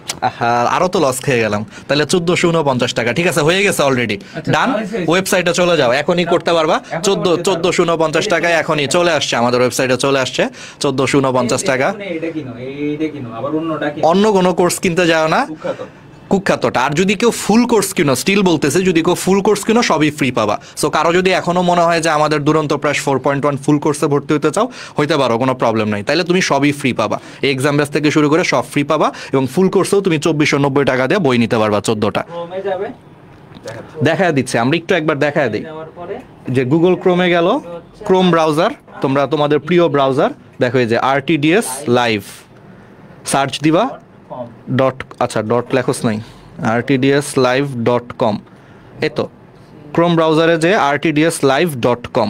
আরো তো লস খেয়ে গেলাম তাহলে চোদ্দশো উনপঞ্চাশ টাকা ঠিক আছে হয়ে গেছে অলরেডি ডান ওয়েবসাইটে চলে যাও এখনই করতে পারবা চোদ্দ চোদ্দশো উনপঞ্চাশ টাকায় এখনই চলে আসছে আমাদের ওয়েবসাইটে চলে আসছে চোদ্দশো উনপঞ্চাশ টাকা অন্য কোনো কোর্স কিনতে যাও না কুখ্যাতটা আর যদি কেউ ফুল কোর্স কিনো স্টিল বলতেছে যদি কেউ ফুল কোর্স কিনো সবই ফ্রি পাবা সো কারো যদি এখনো মনে হয় যে আমাদের Duranta plus four point one full কোর্সে ভর্তি হতে চাও হইতে পারো কোনো প্রবলেম নাই তাহলে তুমি সবই ফ্রি পাবা এই এক্সাম ব্যাস থেকে শুরু করে সব ফ্রি পাবা এবং ফুল কোর্সেও তুমি চব্বিশশো নব্বই টাকা দিয়ে বই নিতে পারবা চোদ্দটা দেখা দিচ্ছে আমরা একটু একবার দেখা দিই যে গুগল ক্রোমে গেল ক্রোম ব্রাউজার তোমরা তোমাদের প্রিয় ব্রাউজার দেখো এই যে আরটিডিএস লাইভ সার্চ দিবা ডট আচ্ছা ডট লেখস নাই আরটিডিএস লাইভ ডট কম এই তো ক্রোম ব্রাউজারে যে আরটিডিএস লাইভ ডট কম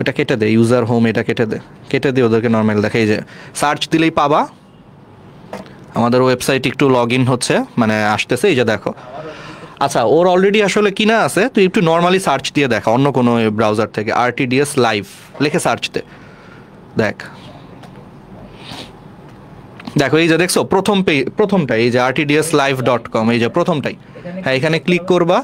এটা কেটে দে ইউজার হোম এটা কেটে দে কেটে দিয়ে ওদেরকে নর্মাল দেখাই যে সার্চ দিলেই পাবা আমাদের ওয়েবসাইট একটু লগ ইন হচ্ছে মানে আসতেছে এই যে দেখো আচ্ছা ওর অলরেডি আসলে কিনা আছে তুই একটু নর্মালি সার্চ দিয়ে দেখা অন্য কোনো ব্রাউজার থেকে আর এস লাইভ লেখে সার্চ দে দেখ দেখো এই যে দেখছো প্রথম পেজ প্রথমটাই এই যে আরটিডিএস লাইভ ডট কম এই যে প্রথমটাই হ্যাঁ এখানে ক্লিক করবা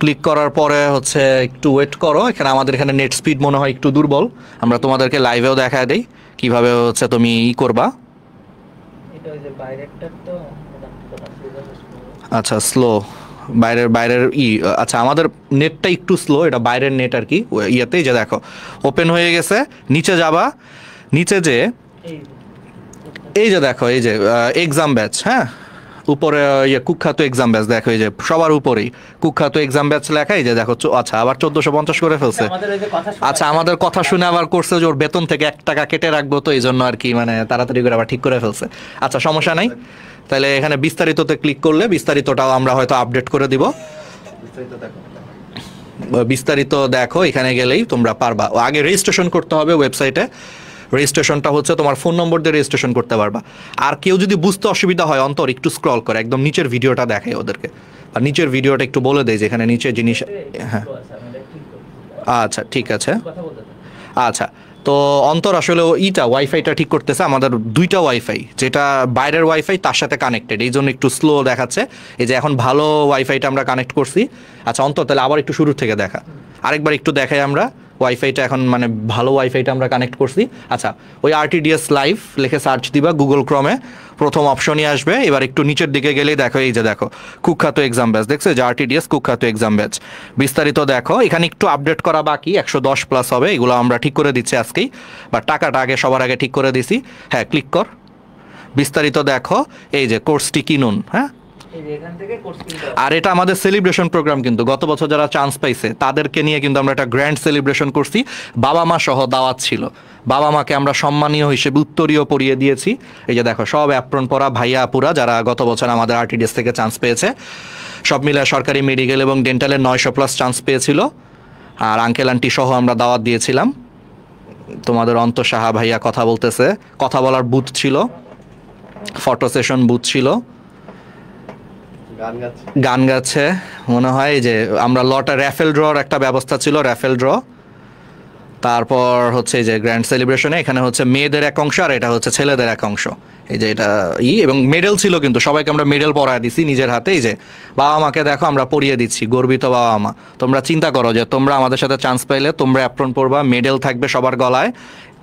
ক্লিক করার পরে হচ্ছে একটু ওয়েট করো এখানে আমাদের এখানে নেট স্পিড মনে হয় একটু দুর্বল আমরা তোমাদেরকে লাইভেও দেখা দেই কিভাবে হচ্ছে তুমি ই করবা আচ্ছা স্লো বাইরের বাইরের ই আচ্ছা আমাদের নেটটা একটু স্লো এটা বাইরের নেট আর কি ইয়েতেই যে দেখো ওপেন হয়ে গেছে নিচে যাবা নিচে যে এই যে দেখো এই যে এক্সাম ব্যাচ হ্যাঁ উপরে ইয়ে কুখ্যাত এক্সাম ব্যাচ দেখো এই যে সবার উপরেই কুখ্যাত এক্সাম ব্যাচ লেখা এই যে দেখো আচ্ছা আবার চোদ্দশো পঞ্চাশ করে ফেলছে আচ্ছা, আচ্ছা আমাদের কথা শুনে আবার করছে যে ওর বেতন থেকে এক টাকা কেটে রাখবো তো এই জন্য আর কি মানে তাড়াতাড়ি করে আবার ঠিক করে ফেলছে আচ্ছা সমস্যা নাই তাহলে এখানে বিস্তারিততে ক্লিক করলে বিস্তারিতটাও আমরা হয়তো আপডেট করে দিব বিস্তারিত দেখো এখানে গেলেই তোমরা পারবা আগে রেজিস্ট্রেশন করতে হবে ওয়েবসাইটে রেজিস্ট্রেশনটা হচ্ছে তোমার ফোন নম্বর দিয়ে রেজিস্ট্রেশন করতে পারবা আর কেউ যদি বুঝতে অসুবিধা হয় অন্তর একটু স্ক্রল করে একদম নিচের ভিডিওটা দেখায় ওদেরকে আর নিচের ভিডিওটা একটু বলে দেয় যেখানে নিচে জিনিস হ্যাঁ আচ্ছা ঠিক আছে আচ্ছা তো অন্তর আসলে ইটা ওয়াইফাইটা ঠিক করতেছে আমাদের দুইটা ওয়াইফাই যেটা বাইরের ওয়াইফাই তার সাথে কানেক্টেড এই জন্য একটু স্লো দেখাচ্ছে এই যে এখন ভালো ওয়াইফাইটা আমরা কানেক্ট করছি আচ্ছা অন্তর তাহলে আবার একটু শুরু থেকে দেখা আরেকবার একটু দেখাই আমরা ওয়াইফাইটা এখন মানে ভালো ওয়াইফাইটা আমরা কানেক্ট করছি আচ্ছা ওই আরটিডিএস লাইভ লিখে সার্চ দিবা গুগল ক্রমে প্রথম অপশনই আসবে এবার একটু নিচের দিকে গেলেই দেখো এই যে দেখো কুখ্যাত এক্সাম ব্যাচ দেখছো যে আরটিডিএস কুখ্যাত এক্সাম ব্যাচ বিস্তারিত দেখো এখানে একটু আপডেট করা বাকি একশো দশ প্লাস হবে এগুলো আমরা ঠিক করে দিচ্ছি আজকেই বা টাকাটা আগে সবার আগে ঠিক করে দিছি হ্যাঁ ক্লিক কর বিস্তারিত দেখো এই যে কোর্সটি কিনুন হ্যাঁ আর এটা আমাদের সেলিব্রেশন প্রোগ্রাম কিন্তু গত বছর যারা চান্স পাইছে তাদেরকে নিয়ে কিন্তু আমরা একটা গ্র্যান্ড সেলিব্রেশন করছি বাবা মা সহ দাওয়াত ছিল বাবা মাকে আমরা সম্মানীয় হিসেবে উত্তরীয় পরিয়ে দিয়েছি এই যে দেখো সব অ্যাপ্রন পরা ভাইয়া আপুরা যারা গত বছর আমাদের আরটিডিএস থেকে চান্স পেয়েছে সব মিলে সরকারি মেডিকেল এবং ডেন্টালের নয়শো প্লাস চান্স পেয়েছিল আর আঙ্কেল আন্টি সহ আমরা দাওয়াত দিয়েছিলাম তোমাদের অন্তঃসাহা ভাইয়া কথা বলতেছে কথা বলার বুথ ছিল ফটো সেশন বুথ ছিল গান গাচ্ছে মনে হয় যে আমরা লটা র্যাফেল ড্রর একটা ব্যবস্থা ছিল র্যাফেল ড্র তারপর হচ্ছে যে গ্র্যান্ড সেলিব্রেশনে এখানে হচ্ছে মেয়েদের এক অংশ আর এটা হচ্ছে ছেলেদের এক অংশ এই যে এটা ই এবং মেডেল ছিল কিন্তু সবাইকে আমরা মেডেল পরায় দিছি নিজের হাতে এই যে বাবা মাকে দেখো আমরা পরিয়ে দিচ্ছি গর্বিত বাবা মা তোমরা চিন্তা করো যে তোমরা আমাদের সাথে চান্স পাইলে তোমরা অ্যাপ্রন পরবা মেডেল থাকবে সবার গলায়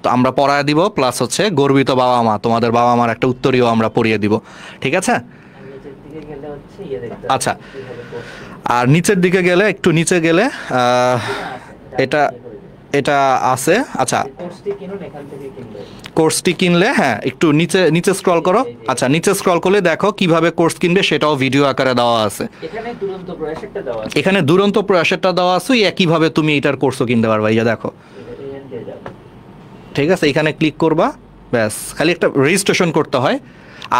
তো আমরা পরায় দিব প্লাস হচ্ছে গর্বিত বাবা মা তোমাদের বাবা মার একটা উত্তরীয় আমরা পরিয়ে দিব ঠিক আছে ইয়ে আচ্ছা আর নিচের দিকে গেলে একটু নিচে গেলে এটা এটা আছে আচ্ছা কোর্সটি কিনলে হ্যাঁ একটু নিচে নিচে স্ক্রল করো আচ্ছা নিচে স্ক্রল করলে দেখো কিভাবে কোর্স কিনবে সেটাও ভিডিও আকারে দেওয়া আছে এখানে দুরন্ত প্রয়াসেরটা দেওয়া আছে একইভাবে তুমি এটার কোর্সও কিনতে পারবা এই যে দেখো ঠিক আছে এখানে ক্লিক করবা ব্যাস খালি একটা রেজিস্ট্রেশন করতে হয়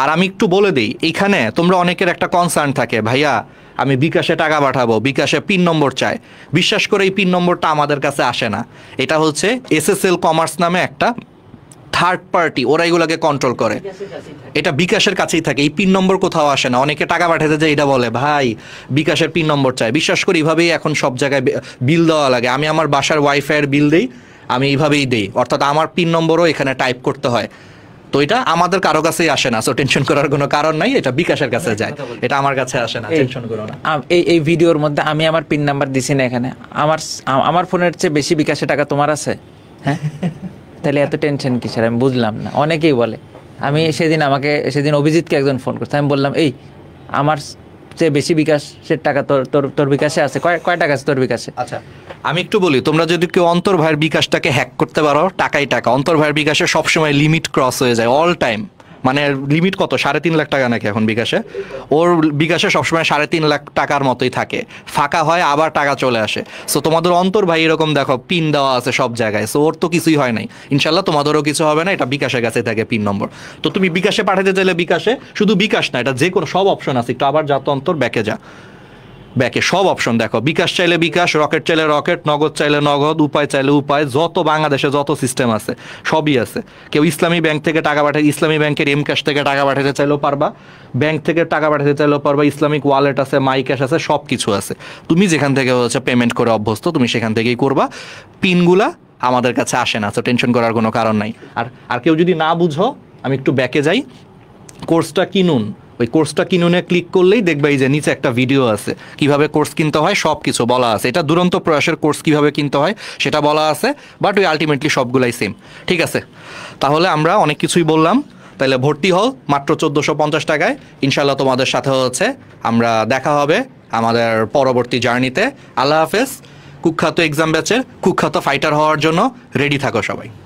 আর আমি একটু বলে দিই এখানে তোমরা অনেকের একটা কনসার্ন থাকে ভাইয়া আমি বিকাশে টাকা পাঠাবো বিকাশে পিন নম্বর চায় বিশ্বাস করে এই পিন নম্বরটা আমাদের কাছে আসে না এটা হচ্ছে এসএসএল কমার্স নামে একটা থার্ড পার্টি ওরা এগুলোকে কন্ট্রোল করে এটা বিকাশের কাছেই থাকে এই পিন নম্বর কোথাও আসে না অনেকে টাকা পাঠাতে যায় এটা বলে ভাই বিকাশের পিন নম্বর চায় বিশ্বাস করি এইভাবেই এখন সব জায়গায় বিল দেওয়া লাগে আমি আমার বাসার ওয়াইফাইয়ের বিল দিই আমি এইভাবেই দিই অর্থাৎ আমার পিন নম্বরও এখানে টাইপ করতে হয় তো এটা আমাদের কারো কাছেই আসে না সো টেনশন করার কোনো কারণ নাই এটা বিকাশের কাছে যায় এটা আমার কাছে আসে না টেনশন করো না এই এই ভিডিওর মধ্যে আমি আমার পিন নাম্বার দিছি না এখানে আমার আমার ফোনের চেয়ে বেশি বিকাশে টাকা তোমার আছে হ্যাঁ তাহলে এত টেনশন কি আমি বুঝলাম না অনেকেই বলে আমি সেদিন আমাকে সেদিন অভিজিৎকে একজন ফোন করছে আমি বললাম এই আমার সবচেয়ে বেশি বিকাশের টাকা তোর তোর তোর বিকাশে আছে কয় কয় টাকা আছে তোর বিকাশে আচ্ছা আমি একটু বলি তোমরা যদি কেউ অন্তর্ভাইয়ের বিকাশটাকে হ্যাক করতে পারো টাকাই টাকা অন্তর্ভাইয়ের বিকাশে সবসময় লিমিট ক্রস হয়ে যায় অল টাইম মানে লিমিট কত সাড়ে তিন লাখ টাকা নাকি এখন বিকাশে ওর বিকাশে সবসময় সাড়ে তিন লাখ টাকার মতোই থাকে ফাঁকা হয় আবার টাকা চলে আসে সো তোমাদের অন্তর ভাই এরকম দেখো পিন দেওয়া আছে সব জায়গায় সো ওর তো কিছুই হয় নাই ইনশাল্লাহ তোমাদেরও কিছু হবে না এটা বিকাশের কাছে থাকে পিন নম্বর তো তুমি বিকাশে পাঠাতে চাইলে বিকাশে শুধু বিকাশ না এটা যে কোনো সব অপশন আছে একটু আবার যাত অন্তর ব্যাকে যা ব্যাকে সব অপশন দেখো বিকাশ চাইলে বিকাশ রকেট চাইলে রকেট নগদ চাইলে নগদ উপায় চাইলে উপায় যত বাংলাদেশে যত সিস্টেম আছে সবই আছে কেউ ইসলামী ব্যাংক থেকে টাকা পাঠাই ইসলামী ব্যাংকের এম ক্যাশ থেকে টাকা পাঠাতে চাইলেও পারবা ব্যাংক থেকে টাকা পাঠাতে চাইলেও পারবা ইসলামিক ওয়ালেট আছে মাই ক্যাশ আছে সব কিছু আছে তুমি যেখান থেকে হচ্ছে পেমেন্ট করে অভ্যস্ত তুমি সেখান থেকেই করবা পিনগুলা আমাদের কাছে আসে না তো টেনশন করার কোনো কারণ নাই আর আর কেউ যদি না বুঝো আমি একটু ব্যাকে যাই কোর্সটা কিনুন ওই কোর্সটা কিনুনে ক্লিক করলেই দেখবে এই যে নিচে একটা ভিডিও আছে কিভাবে কোর্স কিনতে হয় সব কিছু বলা আছে এটা দুরন্ত প্রয়াসের কোর্স কিভাবে কিনতে হয় সেটা বলা আছে বাট ওই আলটিমেটলি সবগুলাই সেম ঠিক আছে তাহলে আমরা অনেক কিছুই বললাম তাহলে ভর্তি হও মাত্র চোদ্দোশো পঞ্চাশ টাকায় ইনশাল্লাহ তোমাদের সাথে হচ্ছে আমরা দেখা হবে আমাদের পরবর্তী জার্নিতে আল্লাহ হাফেজ কুখ্যাত এক্সাম ব্যাচের কুখ্যাত ফাইটার হওয়ার জন্য রেডি থাকো সবাই